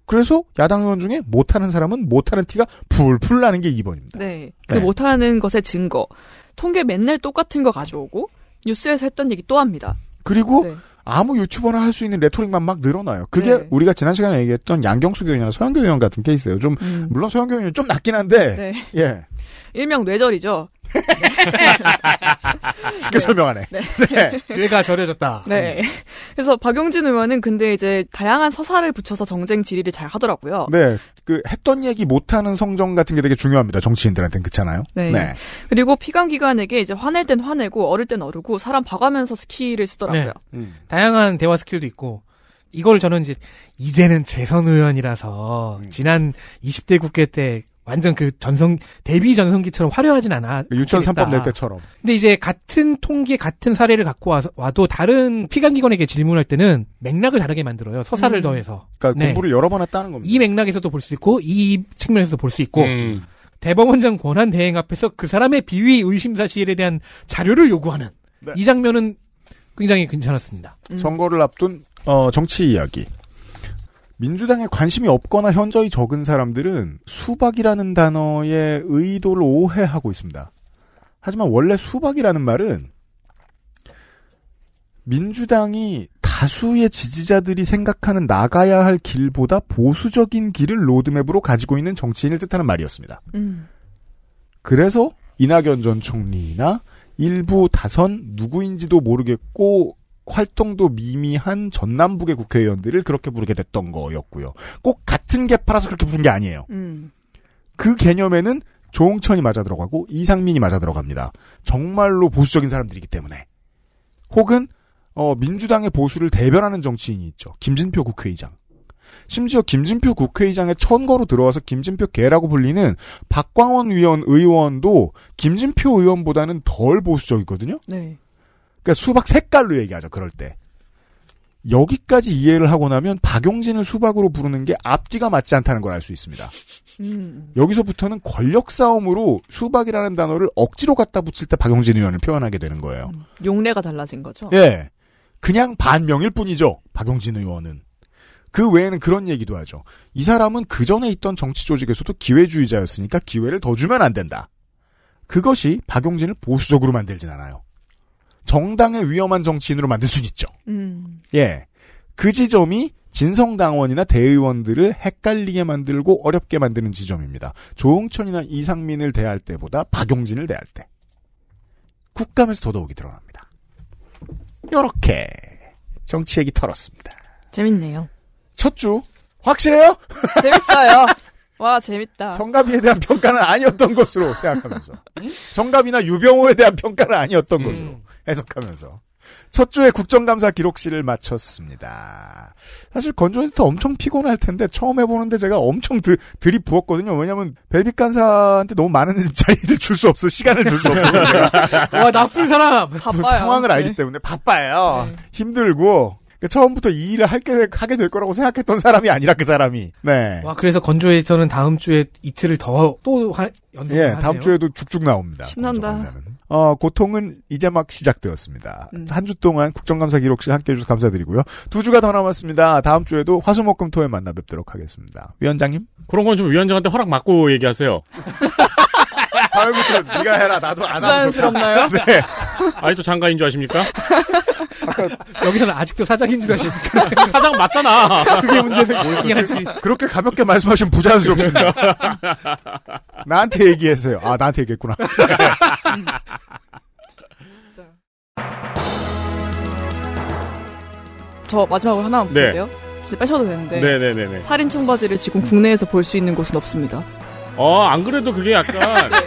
그래서 야당 의원 중에 못하는 사람은 못하는 티가 풀풀 나는 게 2번입니다. 네. 그 네. 못하는 것의 증거. 통계 맨날 똑같은 거 가져오고 뉴스에서 했던 얘기 또 합니다. 그리고 네. 아무 유튜버나 할 수 있는 레토릭만 막 늘어나요. 그게 네. 우리가 지난 시간에 얘기했던 양경수 의원이나 서영교 의원 같은 케이스예요. 좀 음. 물론 서영교 의원이 좀 낫긴 한데 네. 예. 일명 뇌절이죠. 쉽게 그 네. 설명하네. 네. 네. 뇌가 저려졌다. 네. 음. 그래서 박용진 의원은 근데 이제 다양한 서사를 붙여서 정쟁 질의를 잘 하더라고요. 네. 그 했던 얘기 못하는 성정 같은 게 되게 중요합니다. 정치인들한테는 그렇잖아요. 네. 네. 그리고 피감기관에게 이제 화낼 땐 화내고 어릴 땐 어르고 사람 봐가면서 스킬을 쓰더라고요. 네. 음. 다양한 대화 스킬도 있고 이걸 저는 이제 이제는 재선 의원이라서 음. 지난 20대 국회 때 완전 그 전성 데뷔 전성기처럼 화려하진 않아. 그 유치원 산법 낼 때처럼. 근데 이제 같은 통계 같은 사례를 갖고 와서, 와도 다른 피감기관에게 질문할 때는 맥락을 다르게 만들어요. 서사를 음. 더해서. 그러니까 네. 공부를 여러 번 했다는 겁니다. 이 맥락에서도 볼 수 있고 이 측면에서도 볼 수 있고 음. 대법원장 권한 대행 앞에서 그 사람의 비위 의심 사실에 대한 자료를 요구하는 네. 이 장면은 굉장히 괜찮았습니다. 음. 선거를 앞둔 어, 정치 이야기. 민주당에 관심이 없거나 현저히 적은 사람들은 수박이라는 단어의 의도를 오해하고 있습니다. 하지만 원래 수박이라는 말은 민주당이 다수의 지지자들이 생각하는 나가야 할 길보다 보수적인 길을 로드맵으로 가지고 있는 정치인을 뜻하는 말이었습니다. 음. 그래서 이낙연 전 총리나 일부 다선 누구인지도 모르겠고 활동도 미미한 전남북의 국회의원들을 그렇게 부르게 됐던 거였고요. 꼭 같은 개파라서 그렇게 부른 게 아니에요. 음. 그 개념에는 조홍천이 맞아 들어가고 이상민이 맞아 들어갑니다. 정말로 보수적인 사람들이기 때문에. 혹은 어, 민주당의 보수를 대변하는 정치인이 있죠. 김진표 국회의장. 심지어 김진표 국회의장의 천거로 들어와서 김진표 개라고 불리는 박광원 위원 의원도 김진표 의원보다는 덜 보수적이거든요. 네. 그러니까 수박 색깔로 얘기하죠. 그럴 때. 여기까지 이해를 하고 나면 박용진을 수박으로 부르는 게 앞뒤가 맞지 않다는 걸 알 수 있습니다. 음. 여기서부터는 권력 싸움으로 수박이라는 단어를 억지로 갖다 붙일 때 박용진 의원을 표현하게 되는 거예요. 음. 용례가 달라진 거죠. 예. 그냥 반명일 뿐이죠. 박용진 의원은. 그 외에는 그런 얘기도 하죠. 이 사람은 그 전에 있던 정치 조직에서도 기회주의자였으니까 기회를 더 주면 안 된다. 그것이 박용진을 보수적으로 만들진 않아요. 정당의 위험한 정치인으로 만들 수는 있죠. 음. 예. 그 지점이 진성당원이나 대의원들을 헷갈리게 만들고 어렵게 만드는 지점입니다. 조홍천이나 이상민을 대할 때보다 박용진을 대할 때. 국감에서 더더욱이 드러납니다. 요렇게 정치 얘기 털었습니다. 재밌네요. 첫 주 확실해요? 재밌어요. 와 재밌다. 정갑이에 대한 평가는 아니었던 것으로 생각하면서 정갑이나 유병호에 대한 평가는 아니었던 음. 것으로 해석하면서 첫 주에 국정감사 기록실을 마쳤습니다. 사실 건조해서 엄청 피곤할 텐데 처음 해보는데 제가 엄청 드, 들이 부었거든요. 왜냐하면 벨빅 간사한테 너무 많은 자리를 줄 수 없어 시간을 줄 수 없어. 와 나쁜 사람. 그 바빠요. 상황을 알기 네. 때문에 바빠요. 네. 힘들고 그러니까 처음부터 이 일을 할게 하게 될 거라고 생각했던 사람이 아니라 그 사람이. 네. 와 그래서 건조에서는 다음 주에 이틀을 더 또 연습. 예, 다음 하네요. 주에도 쭉쭉 나옵니다. 신난다. 건조 어, 고통은 이제 막 시작되었습니다. 음. 한주 동안 국정감사 기록실 함께 해주셔서 감사드리고요. 두 주가 더 남았습니다. 다음 주에도 화수목금토에 만나 뵙도록 하겠습니다. 위원장님? 그런 건 좀 위원장한테 허락 맞고 얘기하세요. 다음부터 네가 해라. 나도 안 하고 부담스럽나요? 네. 아직도 장가인 줄 아십니까? 여기서는 아직도 사장인 줄 아십니까? 사장 맞잖아. 그게 문제세요. 뭐 그렇게 가볍게 말씀하시면 부자연스럽습니다. 나한테 얘기했어요. 아, 나한테 얘기했구나. 저 마지막으로 하나만 부탁드요 네. 진짜 빼셔도 되는데. 네 네네네 네, 네. 살인 청바지를 지금 국내에서 볼 수 있는 곳은 없습니다. 어, 안 그래도 그게 약간 네.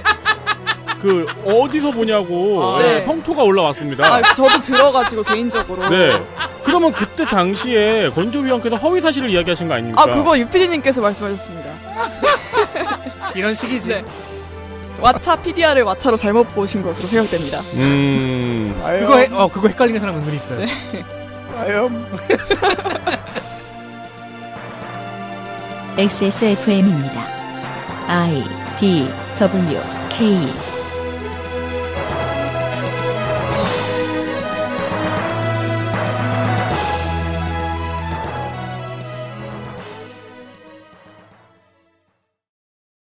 그 어디서 보냐고 아, 예, 네. 성토가 올라왔습니다. 아, 저도 들어가지고 개인적으로. 네. 그러면 그때 당시에 건조위원께서 허위 사실을 이야기하신 거 아닙니까? 아 그거 유피디님께서 말씀하셨습니다. 이런 식이지. 네. 왓챠 PDR을 왓챠로 잘못 보신 것으로 생각됩니다. 음. 그거 해, 어 그거 헷갈리는 사람 은근히 있어요. 네. 아염. XSFM입니다. I D W K